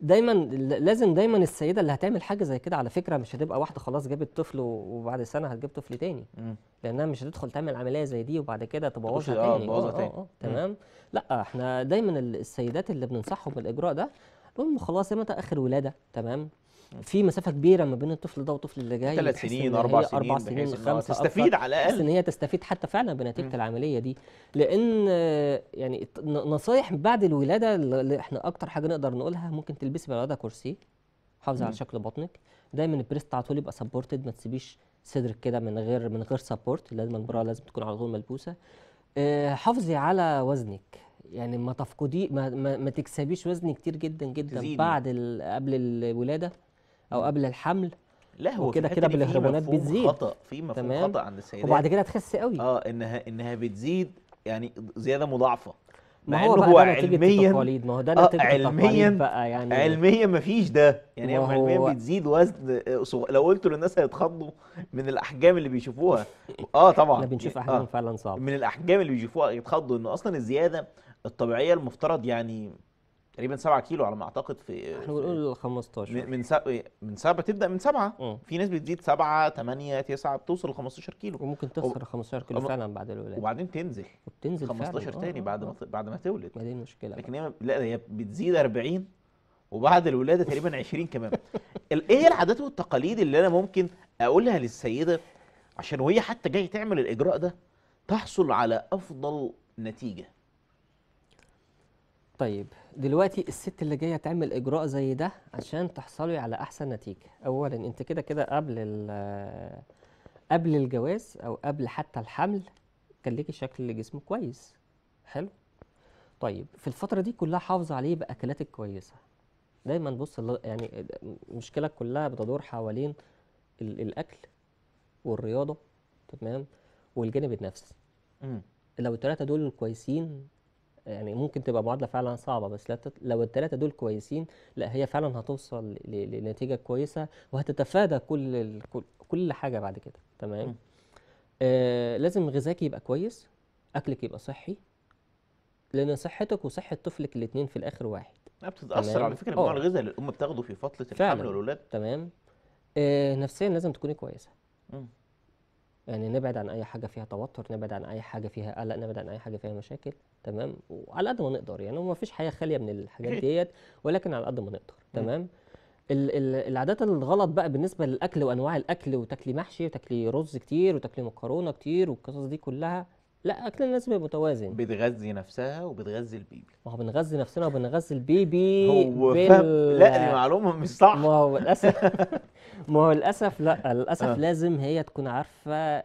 دايما لازم دايما السيده اللي هتعمل حاجه زي كده على فكره مش هتبقى واحده خلاص جابت طفل وبعد سنه هتجيب طفل تاني مم. لانها مش هتدخل تعمل عمليه زي دي وبعد كده تبوظها آه، آه، آه، تاني اه تاني أوه أوه. تمام لا احنا دايما السيدات اللي بننصحهم بالاجراء ده هم خلاص متى اخر ولاده تمام في مسافه كبيره ما بين الطفل ده والطفل اللي جاي ثلاث سنين اربع سنين اربع سنين خمسه تستفيد على الاقل ان هي تستفيد حتى فعلا بنتيجه العمليه دي لان يعني نصايح بعد الولاده اللي احنا اكتر حاجه نقدر نقولها ممكن تلبسي بعد كرسي حافظي على شكل بطنك دايما البريست على طول يبقى سبورتد ما تسيبيش صدرك كده من غير من غير سبورت لازم البرا لازم تكون على طول ملبوسه آه، حافظي على وزنك يعني ما تفقدي ما, ما, ما تكسبيش وزن كتير جدا جدا زيني. بعد قبل الولاده او قبل الحمل لا هو كده كده بالهرمونات بتزيد خطا في مفهوم خطا عند السيدات وبعد كده هتخس قوي اه انها انها بتزيد يعني زياده مضاعفه ما هو, هو علميا ما هو ده آه، نتيجه آه علميا بقى يعني علميا مفيش ده يعني هو علميا بتزيد وزن آه، لو قلت للناس هيتخضوا من الاحجام اللي بيشوفوها [laughs] اه طبعا احنا بنشوف آه، احجام آه فعلا صعبه من الاحجام اللي بيشوفوها يتخضوا انه اصلا الزياده الطبيعيه المفترض يعني تقريبا 7 كيلو على ما اعتقد في احنا بنقول 15 من سبعة من سبعة بتبدا من سبعة في ناس بتزيد سبعة 8 9 بتوصل ل 15 كيلو وممكن تخسر 15 كيلو فعلا بعد الولاده وبعدين تنزل وبتنزل 15 فعلا. آه، تاني آه، بعد ما آه. بعد ما تولد ما دي المشكله لكن هي لا هي بتزيد 40 وبعد الولاده تقريبا 20 كمان ايه العادات والتقاليد اللي انا ممكن اقولها للسيده عشان وهي حتى جايه تعمل الاجراء ده تحصل على افضل نتيجه طيب دلوقتي الست اللي جايه تعمل اجراء زي ده عشان تحصلي على احسن نتيجه اولا انت كده كده قبل آه، قبل الجواز او قبل حتى الحمل كان ليكي شكل جسم كويس حلو طيب في الفتره دي كلها حافظ عليه باكلاتك كويسه دايما بص يعني المشكله كلها بتدور حوالين الاكل والرياضه تمام والجانب النفسي لو الثلاثه دول كويسين يعني ممكن تبقى معادله فعلا صعبه بس لو الثلاثه دول كويسين لا هي فعلا هتوصل لنتيجه كويسه وهتتفادى كل كل حاجه بعد كده تمام آه لازم غذاك يبقى كويس اكلك يبقى صحي لان صحتك وصحه طفلك الاثنين في الاخر واحد بتتاثر على فكره آه. بنوع الغذاء اللي الام بتاخده في فتره الحمل والولاده تمام آه نفسيا لازم تكوني كويسه مم. يعني نبعد عن اي حاجه فيها توتر نبعد عن اي حاجه فيها قلق نبعد عن اي حاجه فيها مشاكل تمام وعلى قد ما نقدر يعني ما فيش حياه خاليه من الحاجات [laughs] ديت ولكن على قد ما نقدر تمام العادات الغلط بقى بالنسبه للاكل وانواع الاكل وتاكلي محشي وتاكلي رز كتير وتاكلي مكرونه كتير والقصص دي كلها لا اكل لازم يبقى متوازن بتغذي نفسها وبتغذي البيبي ما هو بنغذي نفسنا وبنغذي البيبي هو بال... فهم. [laughs] لا دي معلومه مش صح ما هو للاسف [laughs] ما هو للاسف لا للاسف آه. لازم هي تكون عارفه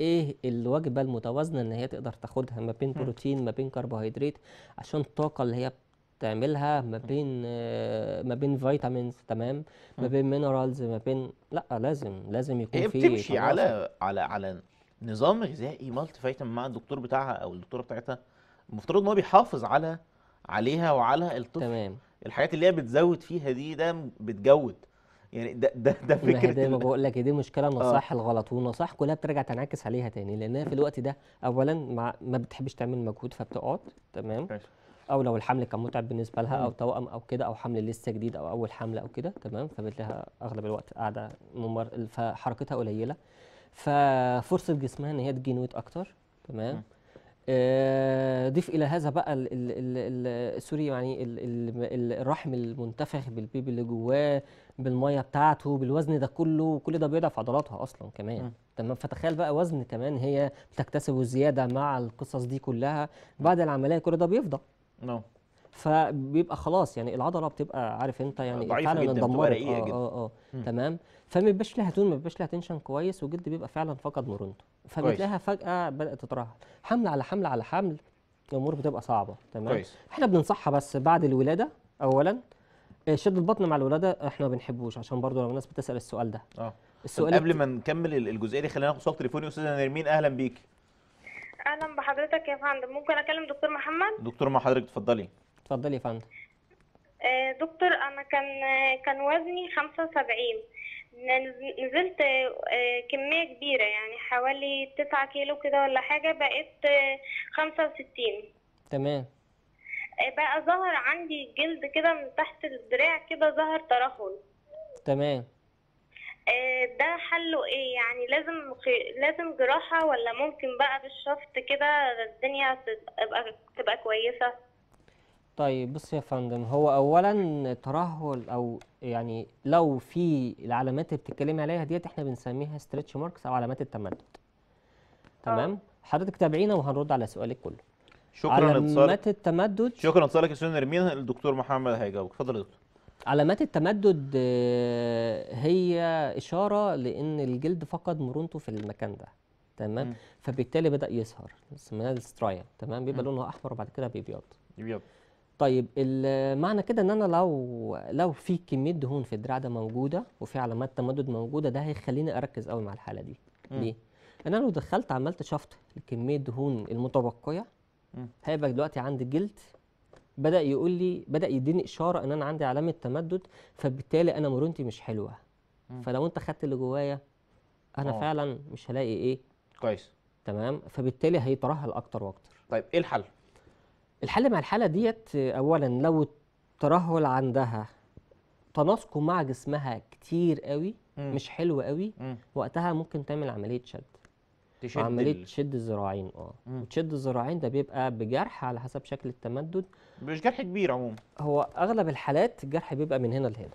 ايه الوجبه المتوازنه ان هي تقدر تاخدها ما بين بروتين ما بين كربوهيدرات عشان الطاقه اللي هي تعملها آه، ما بين ما بين فيتامينز تمام ما بين مينرالز ما بين لا لازم لازم يكون في هي بتمشي على على على نظام غذائي مالتي فيتامين مع الدكتور بتاعها او الدكتوره بتاعتها المفترض ان هو بيحافظ على عليها وعلى الطفل تمام الحاجات اللي هي بتزود فيها دي ده بتجود يعني ده ده ده فكره زي ما بقول لك دي مشكله النصائح آه. الغلط والنصائح كلها بترجع تنعكس عليها تاني لانها في الوقت ده اولا ما, ما بتحبش تعمل مجهود فبتقعد تمام او لو الحمل كان متعب بالنسبه لها او توأم او كده او حمل لسه جديد او اول حمله او كده تمام فبتلاقيها اغلب الوقت قاعده ممر فحركتها قليله ففرصه جسمها ان هي ويت اكتر تمام آه، ضيف الى هذا بقى الـ الـ الـ سوري يعني الـ الـ الرحم المنتفخ بالبيبي اللي جواه بالميه بتاعته بالوزن ده كله كل ده بيضعف عضلاتها اصلا كمان تمام فتخيل بقى وزن كمان هي بتكتسبه زياده مع القصص دي كلها بعد العمليه كل ده بيفضى نعم فبيبقى خلاص يعني العضله بتبقى عارف انت يعني فعلا اتدمرت اه اه اه تمام فما بيبقاش لها تون ما بيبقاش لها تنشن كويس والجلد بيبقى فعلا فقد مرونته فبتلاقيها فجاه بدات تترهل حمل على حمل على حمل الامور بتبقى صعبه تمام كويس. احنا بننصحها بس بعد الولاده اولا آه، شد البطن مع الولاده آه، احنا ما بنحبوش عشان برضو لو الناس بتسال السؤال ده اه السؤال قبل ما نكمل الجزئيه دي خلينا ناخد صوت تليفوني استاذه نرمين اهلا بيك اهلا بحضرتك يا فندم ممكن اكلم دكتور محمد دكتور مع حضرتك اتفضلي اتفضلي يا فندم آه، دكتور انا كان كان وزني 75 نزلت آه، كمية كبيرة يعني حوالي تسعة كيلو كده ولا حاجة بقيت آه، خمسة وستين تمام آه، بقى ظهر عندي جلد كده من تحت الدراع كده ظهر ترهل تمام ده حله ايه يعني لازم لازم جراحة ولا ممكن بقى بالشفط كده الدنيا تبقى تبقى كويسة طيب بص يا فندم هو اولا ترهل او يعني لو في العلامات اللي بتتكلمي عليها ديت احنا بنسميها ستريتش ماركس او علامات التمدد آه. تمام حضرتك تابعينا وهنرد على سؤالك كله شكرا علامات التمدد شكرا اتصالك يا استاذ نرمين الدكتور محمد هيجاوبك اتفضل يا دكتور علامات التمدد آه، هي اشاره لان الجلد فقد مرونته في المكان ده تمام فبالتالي بدا يسهر اسمها سترايا تمام بيبقى لونه احمر وبعد كده بيبيض بيبيض طيب معنى كده ان انا لو لو في كميه دهون في الدراع ده موجوده وفي علامات تمدد موجوده ده هيخليني اركز قوي مع الحاله دي م. ليه انا لو دخلت عملت شفط لكميه دهون المتبقيه هيبقى دلوقتي عندي الجلد بدا يقول لي بدا يديني اشاره ان انا عندي علامه تمدد فبالتالي انا مرونتي مش حلوه م. فلو انت خدت اللي جوايا انا أوه. فعلا مش هلاقي ايه كويس تمام فبالتالي هيترهل اكتر واكتر طيب ايه الحل الحل مع الحالة ديت أولا لو الترهل عندها تناسقه مع جسمها كتير قوي مم. مش حلو قوي مم. وقتها ممكن تعمل عملية شد تشد عمليه ال... تشد الذراعين اه وتشد الذراعين ده بيبقى بجرح على حسب شكل التمدد مش جرح كبير عموما هو اغلب الحالات الجرح بيبقى من هنا لهنا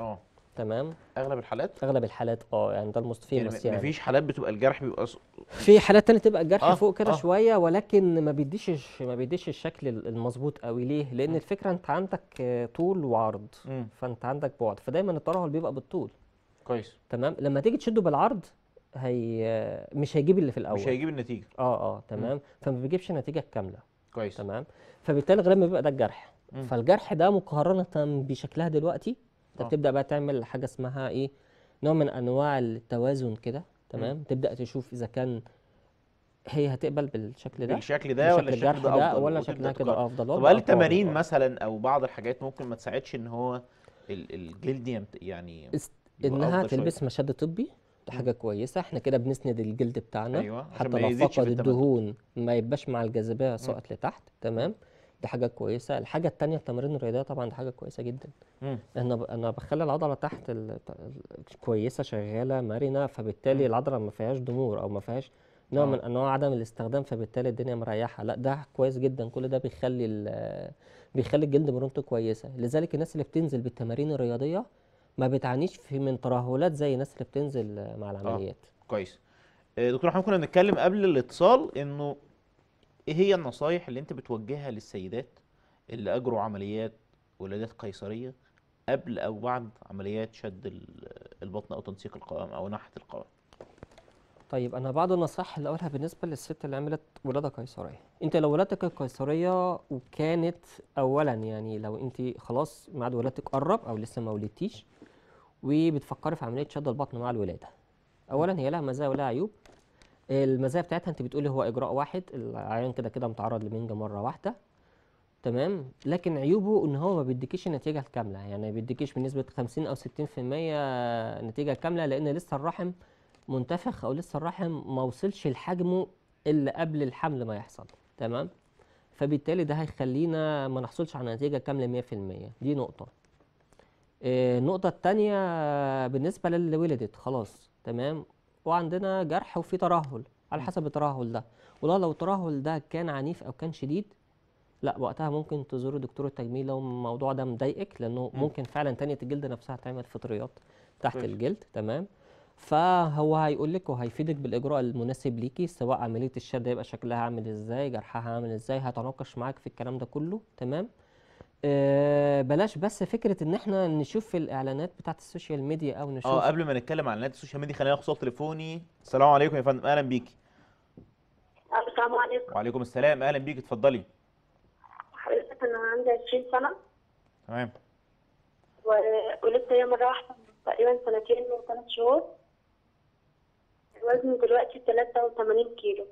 اه تمام اغلب الحالات اغلب الحالات اه يعني ده المستفيمس يعني مفيش يعني. حالات بتبقى الجرح بيبقى في حالات تانية تبقى الجرح آه فوق كده آه شويه ولكن ما بيديش ما بيديش الشكل المظبوط قوي ليه لان الفكره انت عندك آه، طول وعرض فانت عندك بعد فدايما الترهل بيبقى بالطول كويس تمام لما تيجي تشده بالعرض هي مش هيجيب اللي في الاول مش هيجيب النتيجه اه اه تمام فما بيجيبش النتيجه الكامله كويس تمام فبالتالي غالبا بيبقى ده الجرح فالجرح ده مقارنه بشكلها دلوقتي اه. انت بتبدا بقى تعمل حاجه اسمها ايه نوع من انواع التوازن كده تمام تبدا تشوف اذا كان هي هتقبل بالشكل ده بالشكل ده ولا الشكل ده افضل ولا شكلها كده افضل طب هل التمارين يعني. مثلا او بعض الحاجات ممكن ما تساعدش ان هو الجلد يعني انها تلبس مشد طبي دي حاجه كويسه احنا كده بنسند الجلد بتاعنا أيوة. حتى لو فقد الدهون ما يبقاش مع الجاذبيه سقط لتحت تمام دي حاجه كويسه الحاجه الثانيه التمارين الرياضيه طبعا دي حاجه كويسه جدا انا انا بخلي العضله تحت كويسه شغاله مرنه فبالتالي العضله ما فيهاش ضمور او ما فيهاش نوع آه. من انواع عدم الاستخدام فبالتالي الدنيا مريحه لا ده كويس جدا كل ده بيخلي بيخلي الجلد مرونته كويسه لذلك الناس اللي بتنزل بالتمارين الرياضيه ما بتعانيش في من ترهلات زي الناس اللي بتنزل مع آه. العمليات آه. كويس دكتور احمد كنا بنتكلم قبل الاتصال انه ايه هي النصايح اللي انت بتوجهها للسيدات اللي اجروا عمليات ولادات قيصريه قبل او بعد عمليات شد البطن او تنسيق القوام او نحت القوام طيب انا بعض النصائح اللي اقولها بالنسبه للست اللي عملت ولاده قيصريه انت لو ولادتك القيصريه وكانت اولا يعني لو انت خلاص ميعاد ولادتك قرب او لسه ما ولدتيش وبتفكري في عمليه شد البطن مع الولاده اولا هي لها مزايا ولها عيوب المزايا بتاعتها انت بتقولي هو اجراء واحد العيان كده كده متعرض لمنجا مره واحده تمام لكن عيوبه ان هو ما بيديكيش النتيجه الكامله يعني ما بيديكيش بنسبه 50 او 60% نتيجه كامله لان لسه الرحم منتفخ او لسه الرحم ما وصلش لحجمه الا قبل الحمل ما يحصل تمام فبالتالي ده هيخلينا ما نحصلش على نتيجه كامله 100% دي نقطه آه، النقطه الثانيه بالنسبه للي ولدت خلاص تمام وعندنا جرح وفي ترهل على حسب الترهل ده والله لو الترهل ده كان عنيف او كان شديد لا وقتها ممكن تزور دكتور التجميل لو الموضوع ده مضايقك لانه م. ممكن فعلا تانية الجلد نفسها تعمل فطريات تحت طيب. الجلد تمام فهو هيقول لك وهيفيدك بالاجراء المناسب ليكي سواء عمليه الشد هيبقى شكلها عامل ازاي جرحها عامل ازاي هيتناقش معاك في الكلام ده كله تمام آه، بلاش بس فكره ان احنا نشوف الاعلانات بتاعت السوشيال ميديا او آه، نشوف اه قبل ما نتكلم عن اعلانات السوشيال ميديا خلينا ناخد تليفوني السلام عليكم يا فندم اهلا بيكي السلام عليكم وعليكم السلام اهلا بيكي اتفضلي حضرتك انا عندي 20 سنه تمام وقلت هي مره واحده تقريبا سنتين وثلاث شهور وزني دلوقتي 83 كيلو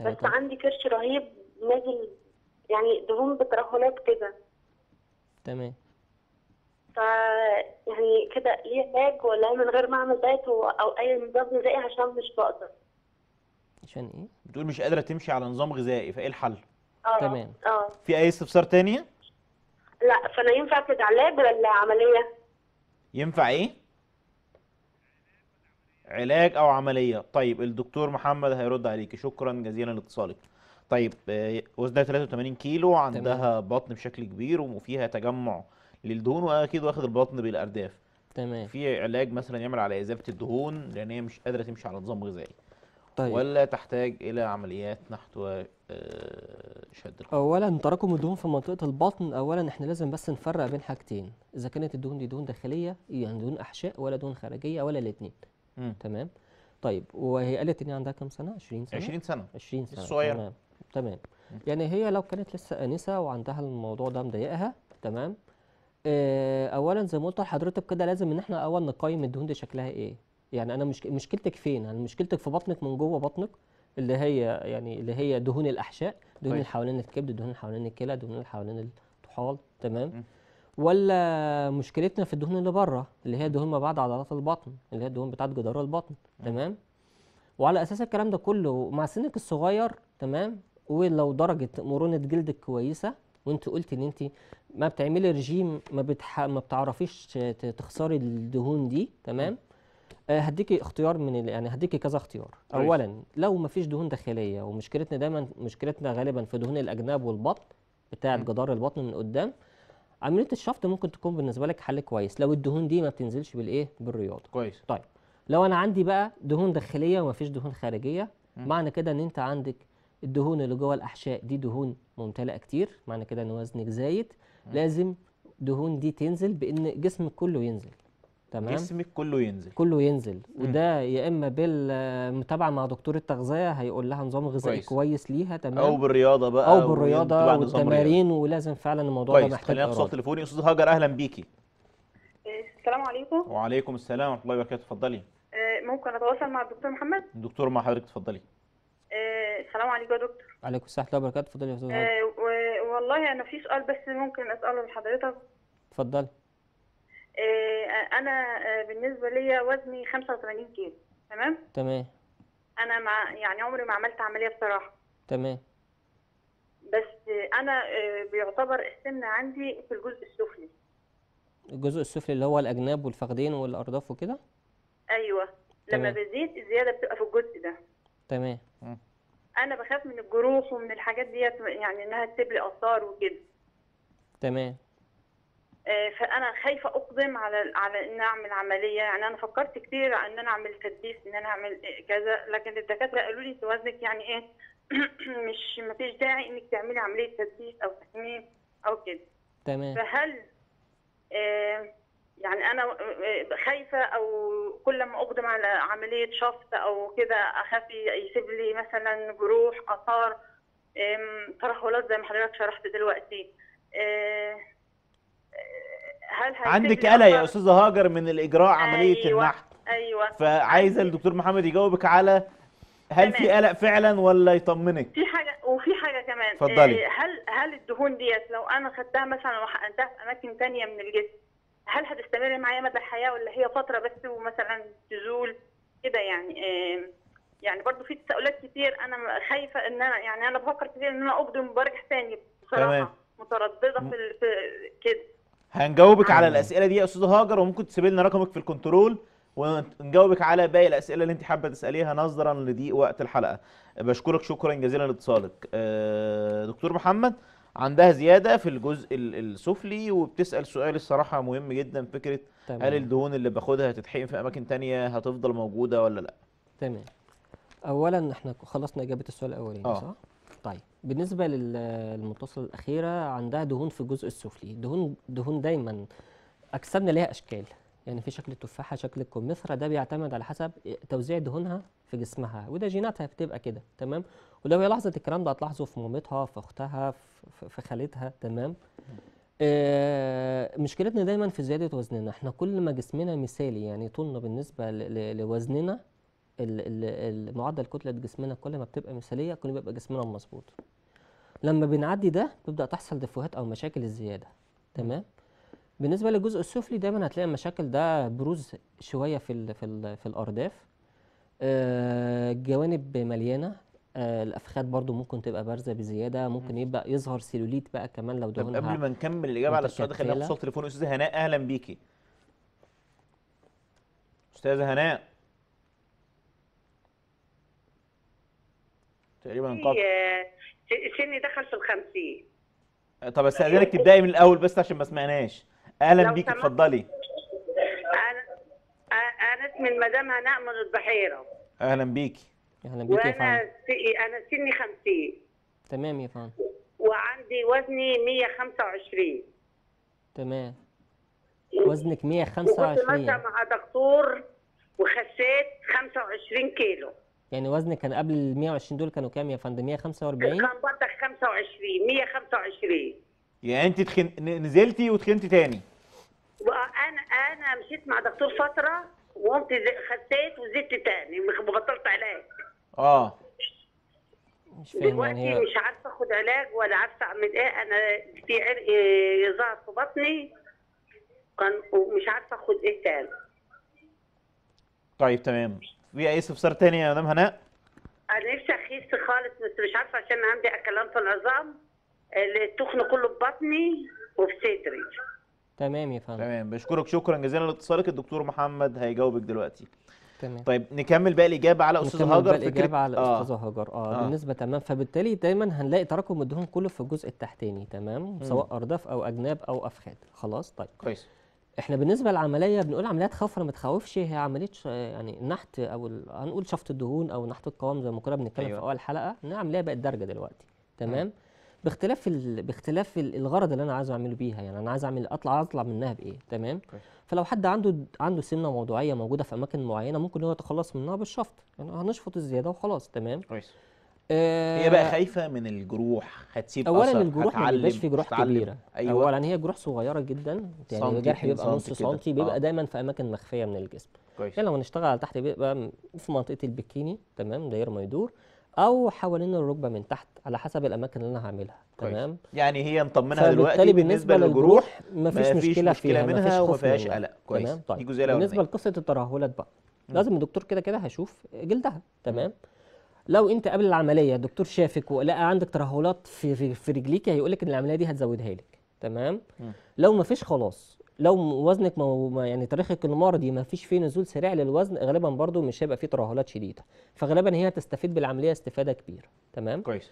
بس عندي كرش رهيب نازل يعني دهون بترهلات كده تمام ف يعني كده ليه علاج ولا من غير ما اعمل دايت او اي نظام غذائي عشان مش بقدر عشان ايه؟ بتقول مش قادره تمشي على نظام غذائي فايه الحل؟ اه تمام اه في اي استفسار تانية؟ لا فانا ينفع كدة علاج ولا عمليه؟ ينفع ايه؟ علاج او عمليه طيب الدكتور محمد هيرد عليكي شكرا جزيلا لاتصالك طيب آه، وزنها 83 كيلو عندها تمام. بطن بشكل كبير وفيها تجمع للدهون واكيد واخد البطن بالارداف تمام في علاج مثلا يعمل على ازاله الدهون لان هي مش قادره تمشي على نظام غذائي طيب. ولا تحتاج الى عمليات نحو آه، شد اولا تراكم الدهون في منطقه البطن اولا احنا لازم بس نفرق بين حاجتين اذا كانت الدهون دي دهون داخليه يعني دهون احشاء ولا دهون خارجيه ولا الاثنين تمام طيب وهي قالت ان عندها كام سنه 20 سنه 20 سنه 20 سنه سنة. تمام تمام يعني هي لو كانت لسه انسه وعندها الموضوع ده مضايقها تمام آه اولا زي ما قلت لحضرتك كده لازم ان احنا اول نقيم الدهون دي شكلها ايه يعني انا مش مشكلتك فين أنا مشكلتك في بطنك من جوه بطنك اللي هي يعني اللي هي دهون الاحشاء دهون طيب. اللي حوالين الكبد دهون اللي حوالين الكلى دهون اللي حوالين الطحال تمام م. ولا مشكلتنا في الدهون اللي بره اللي هي دهون ما بعد عضلات البطن اللي هي الدهون بتاعه جدار البطن م. تمام وعلى اساس الكلام ده كله مع سنك الصغير تمام ولو درجه مرونه جلدك كويسه وانت قلت ان انت ما بتعملي رجيم ما بتح... ما بتعرفيش تخسري الدهون دي تمام آه هديكي اختيار من ال... يعني هديكي كذا اختيار أيوة. اولا لو ما فيش دهون داخليه ومشكلتنا دايما مشكلتنا غالبا في دهون الاجناب والبطن بتاعه جدار البطن من قدام عمليه الشفط ممكن تكون بالنسبه لك حل كويس لو الدهون دي ما بتنزلش بالايه بالرياضه كويس طيب لو انا عندي بقى دهون داخليه وما فيش دهون خارجيه معنى كده ان انت عندك الدهون اللي جوه الاحشاء دي دهون ممتلئه كتير معنى كده ان وزنك زايد لازم دهون دي تنزل بان جسمك كله ينزل تمام جسمك كله ينزل كله ينزل وده يا اما بالمتابعه مع دكتور التغذيه هيقول لها نظام غذائي كويس. كويس ليها تمام او بالرياضه بقى او بالرياضه والتمارين ولازم فعلا الموضوع كويس. ده محتاج خلينا تليفوني استاذ هاجر اهلا بيكي السلام عليكم وعليكم السلام ورحمه الله وبركاته اتفضلي آه، ممكن اتواصل مع الدكتور محمد الدكتور مع حضرتك اتفضلي آه، السلام عليكم يا دكتور عليكم السلام ورحمه الله وبركاته اتفضلي يا استاذ آه، والله انا في سؤال بس ممكن اساله لحضرتك اتفضلي آه، انا بالنسبه ليا وزني 85 كيلو تمام تمام انا مع يعني عمري ما عملت عمليه بصراحه تمام بس انا بيعتبر السمنة عندي في الجزء السفلي الجزء السفلي اللي هو الاجناب والفخدين والارداف وكده ايوه لما بزيد الزياده بتبقى في الجزء ده تمام انا بخاف من الجروح ومن الحاجات ديت يعني انها تسيب لي اثار وكده تمام آه، فانا خايفه اقدم على على ان اعمل عمليه يعني انا فكرت كتير ان انا اعمل تدليس ان انا اعمل كذا لكن الدكاتره قالوا لي وزنك يعني ايه [clears throat] مش مفيش داعي انك تعملي عمليه تدليس او تحميم او كده تمام فهل آه يعني انا آه، خايفه او كل ما اقدم على عمليه شفط او كده اخاف يسيب لي مثلا جروح اثار ترهلات زي ما حضرتك شرحت دلوقتي آه، آه، هل عندك قلق يا استاذه هاجر من الاجراء عمليه أيوة النحت ايوه فعايزه الدكتور محمد يجاوبك على هل في قلق فعلا ولا يطمنك؟ في حاجه وفي حاجه كمان اتفضلي هل هل الدهون ديت لو انا خدتها مثلا وحقنتها في اماكن ثانيه من الجسم هل هتستمر معايا مدى الحياه ولا هي فتره بس ومثلا تزول كده يعني يعني برضو في تساؤلات كتير انا خايفه ان انا يعني انا بفكر كتير ان انا اقدم وبرجع ثاني بصراحه تمام. متردده في, في كده هنجاوبك على الاسئله دي يا استاذه هاجر وممكن تسيبي لنا رقمك في الكنترول ونجاوبك على باقي الاسئله اللي انت حابه تساليها نظرا لضيق وقت الحلقه بشكرك شكرا جزيلا لاتصالك آه، دكتور محمد عندها زياده في الجزء السفلي وبتسال سؤال الصراحه مهم جدا فكره تمام. هل الدهون اللي باخدها هتتحقن في اماكن تانية هتفضل موجوده ولا لا تمام اولا احنا خلصنا اجابه السؤال الاولاني آه. صح طيب بالنسبه للمتصله الاخيره عندها دهون في الجزء السفلي دهون دهون دايما اجسامنا ليها اشكال يعني في شكل التفاحه شكل الكمثرى ده بيعتمد على حسب توزيع دهونها في جسمها وده جيناتها بتبقى كده تمام ولو هي لاحظت الكلام ده هتلاحظه في مامتها في اختها في خالتها تمام آه مشكلتنا دايما في زياده وزننا احنا كل ما جسمنا مثالي يعني طولنا بالنسبه لوزننا معدل كتله جسمنا كل ما بتبقى مثاليه كل ما بيبقى جسمنا مظبوط لما بنعدي ده بتبدا تحصل دفوهات او مشاكل الزياده تمام بالنسبه للجزء السفلي دايما هتلاقي المشاكل ده بروز شويه في الـ في الـ في الارداف آه، جوانب مليانه آه، الافخاذ برضو ممكن تبقى بارزه بزياده ممكن يبقى يظهر سيلوليت بقى كمان لو دهنها طب قبل ما نكمل الاجابه على السؤال ده خلينا نتصل تليفون استاذه هناء اهلا بيكي استاذه هناء تقريبا انقطع آه، سني دخل في الخمسين طب استاذنك تبداي من الاول بس عشان ما سمعناش اهلا بيكي اتفضلي بس من مدام هناء نعم من البحيره اهلا بيكي اهلا بيكي يا فندم وانا انا سني 50 تمام يا فندم وعندي وزني 125 تمام وزنك 125 كنت ماشيه مع دكتور وخسيت 25 كيلو يعني وزنك كان قبل ال 120 دول كانوا كام يا فندم 145 كان برضك 25 125 يعني انت تخن... نزلتي وتخنتي تاني وانا انا مشيت مع دكتور فتره وانت خسيت وزدت تاني بطلت علاج اه مش يعني دلوقتي يعني مش عارفه اخد علاج ولا عارفه اعمل ايه انا في عرق إيه، ظهر في بطني كان ومش عارفه اخد ايه تاني طيب تمام في اي استفسار تاني يا مدام هناء؟ انا نفسي اخس خالص بس مش عارفه عشان عندي اكلام في العظام التخن كله في بطني وفي صدري تمام يا فندم تمام بشكرك شكرا جزيلا لاتصالك الدكتور محمد هيجاوبك دلوقتي تمام طيب نكمل بقى الاجابه على استاذ هاجر نكمل الاجابه على آه. استاذ هاجر آه, آه. بالنسبه تمام فبالتالي دايما هنلاقي تراكم الدهون كله في الجزء التحتاني تمام م. سواء ارداف او اجناب او افخاد خلاص طيب كويس احنا بالنسبه للعمليه بنقول عمليه ولا ما تخوفش هي عمليه يعني نحت او هنقول شفط الدهون او نحت القوام زي ما كنا بنتكلم أيوة. في اول حلقه ان عمليه بقت درجه دلوقتي تمام م. باختلاف ال... باختلاف الغرض اللي انا عايز اعمله بيها يعني انا عايز اعمل اطلع اطلع منها بايه تمام فلو حد عنده عنده سمنه موضوعيه موجوده في اماكن معينه ممكن هو يتخلص منها بالشفط يعني هنشفط الزياده وخلاص تمام كويس آه، هي بقى خايفه من الجروح هتسيب اولا أثر. الجروح ما بيبقاش في جروح كبيره أيوة. اولا هي جروح صغيره جدا يعني الجرح بيبقى نص سنتي بيبقى آه. دايما في اماكن مخفيه من الجسم كويس يعني لو هنشتغل على تحت بيبقى في منطقه البكيني تمام داير ما يدور او حوالين الركبه من تحت على حسب الاماكن اللي انا هعملها تمام يعني هي مطمنها دلوقتي بالنسبه للجروح مفيش, مفيش مشكله, مشكلة فيها منها مفيش خوف ومفيهاش قلق كويس تمام طيب. دي جزئيه بالنسبه لقصه الترهلات بقى لازم الدكتور كده كده هيشوف جلدها تمام لو انت قبل العمليه الدكتور شافك ولقى عندك ترهلات في في رجليك هيقول لك ان العمليه دي هتزودها لك تمام لو مفيش خلاص لو وزنك ما يعني تاريخك المرضي ما فيش فيه نزول سريع للوزن غالبا برضو مش هيبقى فيه ترهلات شديده فغالبا هي هتستفيد بالعمليه استفاده كبيره تمام كويس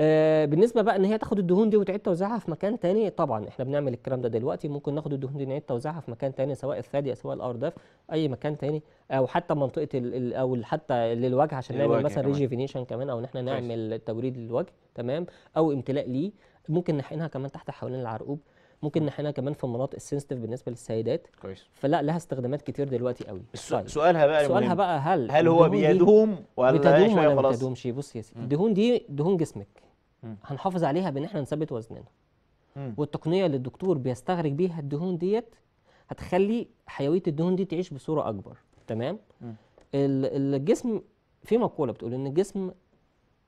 آه بالنسبه بقى ان هي تاخد الدهون دي وتعيد توزيعها في مكان تاني طبعا احنا بنعمل الكلام ده دلوقتي ممكن ناخد الدهون دي نعيد توزيعها في مكان تاني سواء الثدي سواء الارداف اي مكان تاني او حتى منطقه الـ الـ او حتى للوجه عشان نعمل مثلا ريجيفينيشن كمان او ان احنا نعمل توريد للوجه تمام او امتلاء ليه ممكن نحقنها كمان تحت حوالين العرقوب ممكن نحنا كمان في مناطق السنسيتيف بالنسبه للسيدات كويس فلا لها استخدامات كتير دلوقتي قوي السؤال طيب. سؤالها بقى سؤالها بقى هل هل هو بيدوم ولا بتدوم ولا ما بتدومش بص يا سيدي الدهون دي دهون جسمك م. هنحافظ عليها بان احنا نثبت وزننا والتقنيه اللي الدكتور بيستخرج بيها الدهون ديت هتخلي حيويه الدهون دي تعيش بصوره اكبر تمام م. الجسم في مقوله بتقول ان الجسم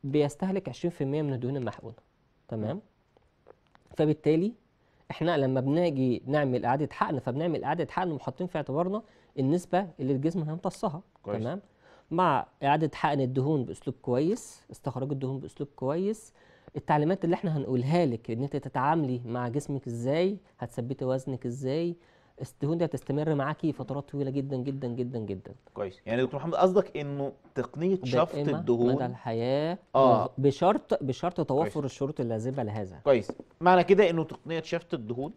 بيستهلك 20% من الدهون المحقونه تمام فبالتالي احنا لما بنيجي نعمل اعاده حقن فبنعمل اعاده حقن وحاطين في اعتبارنا النسبه اللي الجسم هيمتصها تمام مع اعاده حقن الدهون باسلوب كويس استخراج الدهون باسلوب كويس التعليمات اللي احنا هنقولها لك ان انت تتعاملي مع جسمك ازاي هتثبتي وزنك ازاي الدهون دي هتستمر معاكي فترات طويله جدا جدا جدا جدا كويس يعني دكتور محمد قصدك انه تقنيه شفط الدهون مدى الحياه آه. بشرط بشرط توفر كويس. الشروط اللازمه لهذا كويس معنى كده انه تقنيه شفط الدهون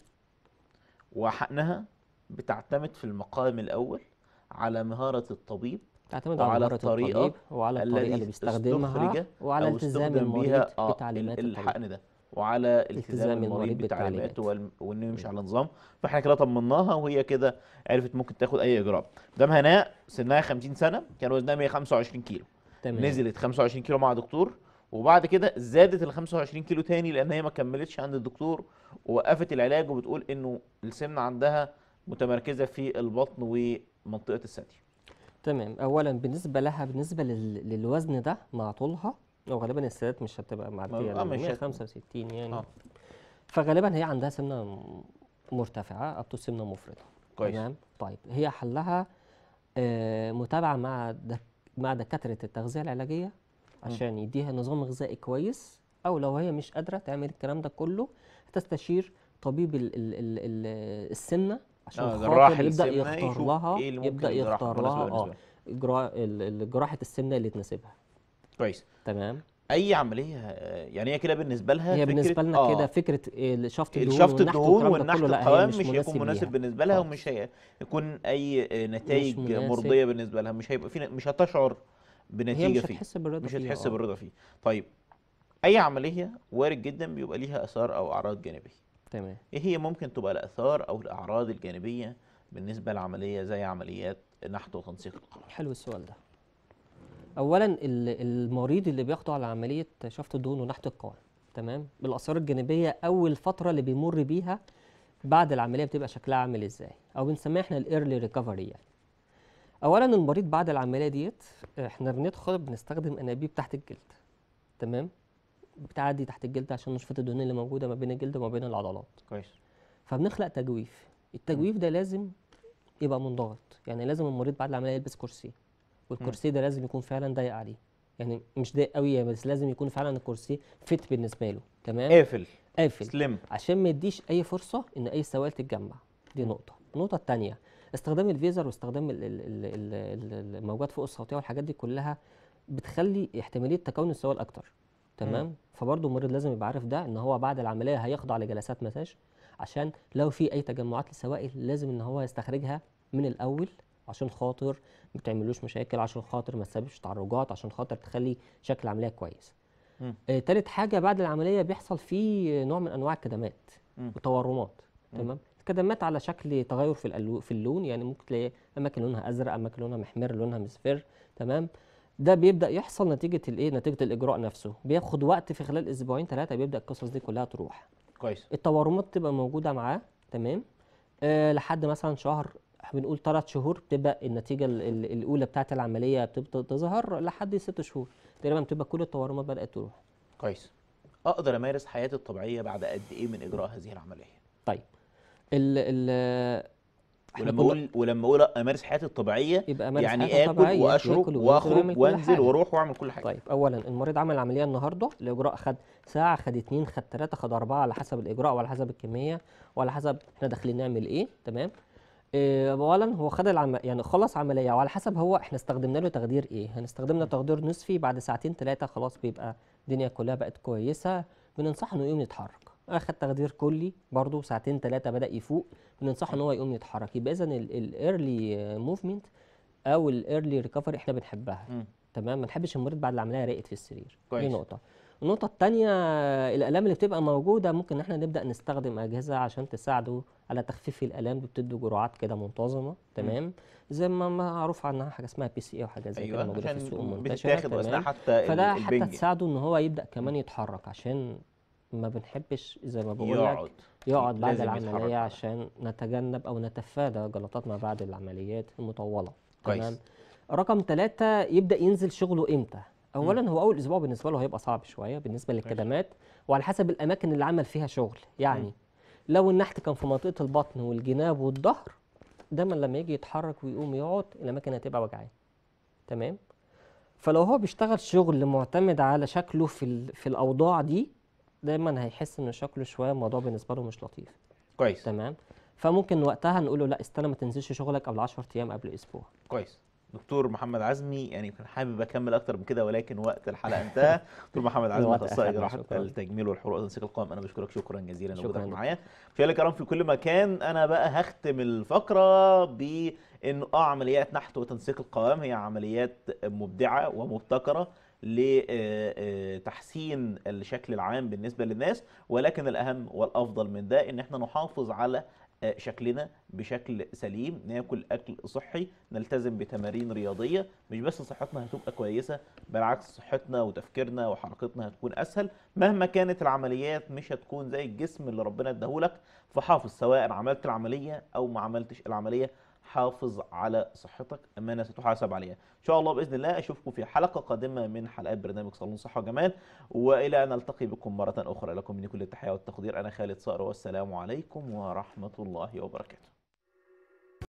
وحقنها بتعتمد في المقام الاول على مهاره الطبيب تعتمد على مهاره الطريقه وعلى الطريقه اللي بيستخدمها وعلى التزام المريض آه، بتعليمات الحقن ده وعلى التزام المريض بتعليماته وانه يمشي على نظام فاحنا كده طمناها وهي كده عرفت ممكن تاخد اي اجراء دام هناء سنها 50 سنه كان وزنها 125 كيلو تمام. نزلت 25 كيلو مع دكتور وبعد كده زادت ال 25 كيلو تاني لان هي ما كملتش عند الدكتور ووقفت العلاج وبتقول انه السمنه عندها متمركزه في البطن ومنطقه الثدي تمام اولا بالنسبه لها بالنسبه للوزن ده مع طولها وغالبا السادات مش هتبقى معديه 165 آه، آه، يعني, يعني آه. فغالبا هي عندها سمنه مرتفعه اب تو سمنه مفرطه كويس تمام طيب هي حلها آه متابعه مع دك مع دكاتره التغذيه العلاجيه عشان م. يديها نظام غذائي كويس او لو هي مش قادره تعمل الكلام ده كله هتستشير طبيب الـ الـ الـ الـ السمنه عشان آه خاطر يبدا يختار لها إيه يبدا يختار لها اه جراحه السمنه اللي تناسبها كويس تمام اي عمليه آه، يعني هي كده بالنسبه لها هي بالنسبه لنا آه كده فكره شفط الدهون الدهون والنحت القوام مش هيكون مناسب يعني. بالنسبه لها ومش هيكون اي نتائج مرضيه بالنسبه لها مش هيبقى في مش هتشعر بنتيجه فيه مش هتحس بالرضا مش هتحس آه. بالرضا فيه طيب اي عمليه وارد جدا بيبقى ليها اثار او اعراض جانبيه تمام ايه هي ممكن تبقى الاثار او الاعراض الجانبيه بالنسبه لعمليه زي عمليات نحت وتنسيق القوام حلو السؤال ده اولا المريض اللي بيخضع على عمليه شفط الدهون ونحت القوام تمام بالاثار الجانبيه اول فتره اللي بيمر بيها بعد العمليه بتبقى شكلها عامل ازاي او بنسميها احنا الايرلي ريكفري يعني اولا المريض بعد العمليه ديت احنا بندخل بنستخدم انابيب تحت الجلد تمام بتعدي تحت الجلد عشان نشفط الدهون اللي موجوده ما بين الجلد وما بين العضلات كويس فبنخلق تجويف التجويف ده لازم يبقى منضغط يعني لازم المريض بعد العمليه يلبس كرسي والكرسي ده لازم يكون فعلا ضيق عليه يعني مش ضيق قوي بس لازم يكون فعلا الكرسي فيت بالنسبه له تمام قافل قافل سليم عشان ما يديش اي فرصه ان اي سوائل تتجمع دي نقطه النقطه الثانيه استخدام الفيزر واستخدام الموجات فوق الصوتيه والحاجات دي كلها بتخلي احتماليه تكون السوائل اكتر تمام فبرضه المريض لازم يبقى عارف ده ان هو بعد العمليه هيخضع لجلسات مساج عشان لو في اي تجمعات لسوائل لازم ان هو يستخرجها من الاول عشان خاطر ما تعملوش مشاكل عشان خاطر ما تسببش تعرجات عشان خاطر تخلي شكل العمليه كويس آه تالت حاجه بعد العمليه بيحصل فيه نوع من انواع الكدمات وتورمات تمام كدمات على شكل تغير في في اللون يعني ممكن تلاقي اماكن لونها ازرق اماكن لونها محمر لونها مصفر تمام ده بيبدا يحصل نتيجه الايه نتيجه الاجراء نفسه بياخد وقت في خلال اسبوعين ثلاثه بيبدا القصص دي كلها تروح كويس التورمات تبقى موجوده معاه تمام آه لحد مثلا شهر بنقول ثلاث شهور بتبقى النتيجه الاولى بتاعه العمليه بتبدا تظهر لحد ست شهور تقريبا بتبقى كل التورمات بدات تروح كويس اقدر امارس حياتي الطبيعيه بعد قد ايه من اجراء هذه العمليه طيب ال ال ولما اقول ولما اقول امارس حياتي الطبيعيه يبقى أمارس يعني حياتي اكل واشرب واخرج وانزل واروح واعمل كل حاجه طيب اولا المريض عمل العمليه النهارده الاجراء خد ساعه خد اثنين خد ثلاثه خد اربعه على حسب الاجراء وعلى حسب الكميه وعلى حسب احنا داخلين نعمل ايه تمام اولا آه، هو خد العم... يعني خلص عمليه وعلى حسب هو احنا استخدمنا له تخدير ايه هنستخدمنا تخدير نصفي بعد ساعتين ثلاثه خلاص بيبقى الدنيا كلها بقت كويسه بننصحه انه يقوم يتحرك اخد تخدير كلي برضو ساعتين ثلاثه بدا يفوق بننصحه ان هو يقوم يتحرك يبقى اذا الايرلي موفمنت او الايرلي ريكفري احنا بنحبها م. تمام ما نحبش المريض بعد العمليه راقد في السرير كويس. دي نقطه النقطة الثانية الآلام اللي بتبقى موجودة ممكن إحنا نبدأ نستخدم أجهزة عشان تساعده على تخفيف الآلام دي بتدي جرعات كده منتظمة تمام زي ما معروف عنها حاجة اسمها بي سي أو حاجة زي أيوة كده موجودة في السوق منتشرة تمام حتى فده حتى تساعده إن هو يبدأ كمان يتحرك عشان ما بنحبش زي ما بقول يقعد يقعد بعد العملية عشان نتجنب أو نتفادى جلطات ما بعد العمليات المطولة كويس. تمام رقم ثلاثة يبدأ ينزل شغله إمتى اولا هو اول اسبوع بالنسبه له هيبقى صعب شويه بالنسبه للكدمات وعلى حسب الاماكن اللي عمل فيها شغل يعني لو النحت كان في منطقه البطن والجناب والظهر دايما لما يجي يتحرك ويقوم يقعد الاماكن هتبقى وجعاه تمام فلو هو بيشتغل شغل معتمد على شكله في في الاوضاع دي دايما هيحس ان شكله شويه الموضوع بالنسبه له مش لطيف كويس تمام فممكن وقتها نقول له لا استنى ما تنزلش شغلك قبل 10 ايام قبل اسبوع كويس دكتور محمد عزمي يعني كان حابب اكمل اكتر من كده ولكن وقت الحلقه انتهى [laughs] دكتور محمد عزمي اخصائي جراحه التجميل والحروق وتنسيق القوام انا بشكرك شكرا جزيلا لوجودك معايا شايل الكرام في كل مكان انا بقى هختم الفقره بان اه عمليات نحت وتنسيق القوام هي عمليات مبدعه ومبتكره لتحسين آه، آه، الشكل العام بالنسبه للناس ولكن الاهم والافضل من ده ان احنا نحافظ على شكلنا بشكل سليم ناكل اكل صحي نلتزم بتمارين رياضيه مش بس صحتنا هتبقى كويسه بالعكس صحتنا وتفكيرنا وحركتنا هتكون اسهل مهما كانت العمليات مش هتكون زي الجسم اللي ربنا اداهولك فحافظ سواء عملت العمليه او ما عملتش العمليه حافظ على صحتك امانه ستحاسب عليها ان شاء الله باذن الله اشوفكم في حلقه قادمه من حلقات برنامج صالون صحه وجمال والى ان التقي بكم مره اخرى لكم من كل التحيه والتقدير انا خالد صقر والسلام عليكم ورحمه الله وبركاته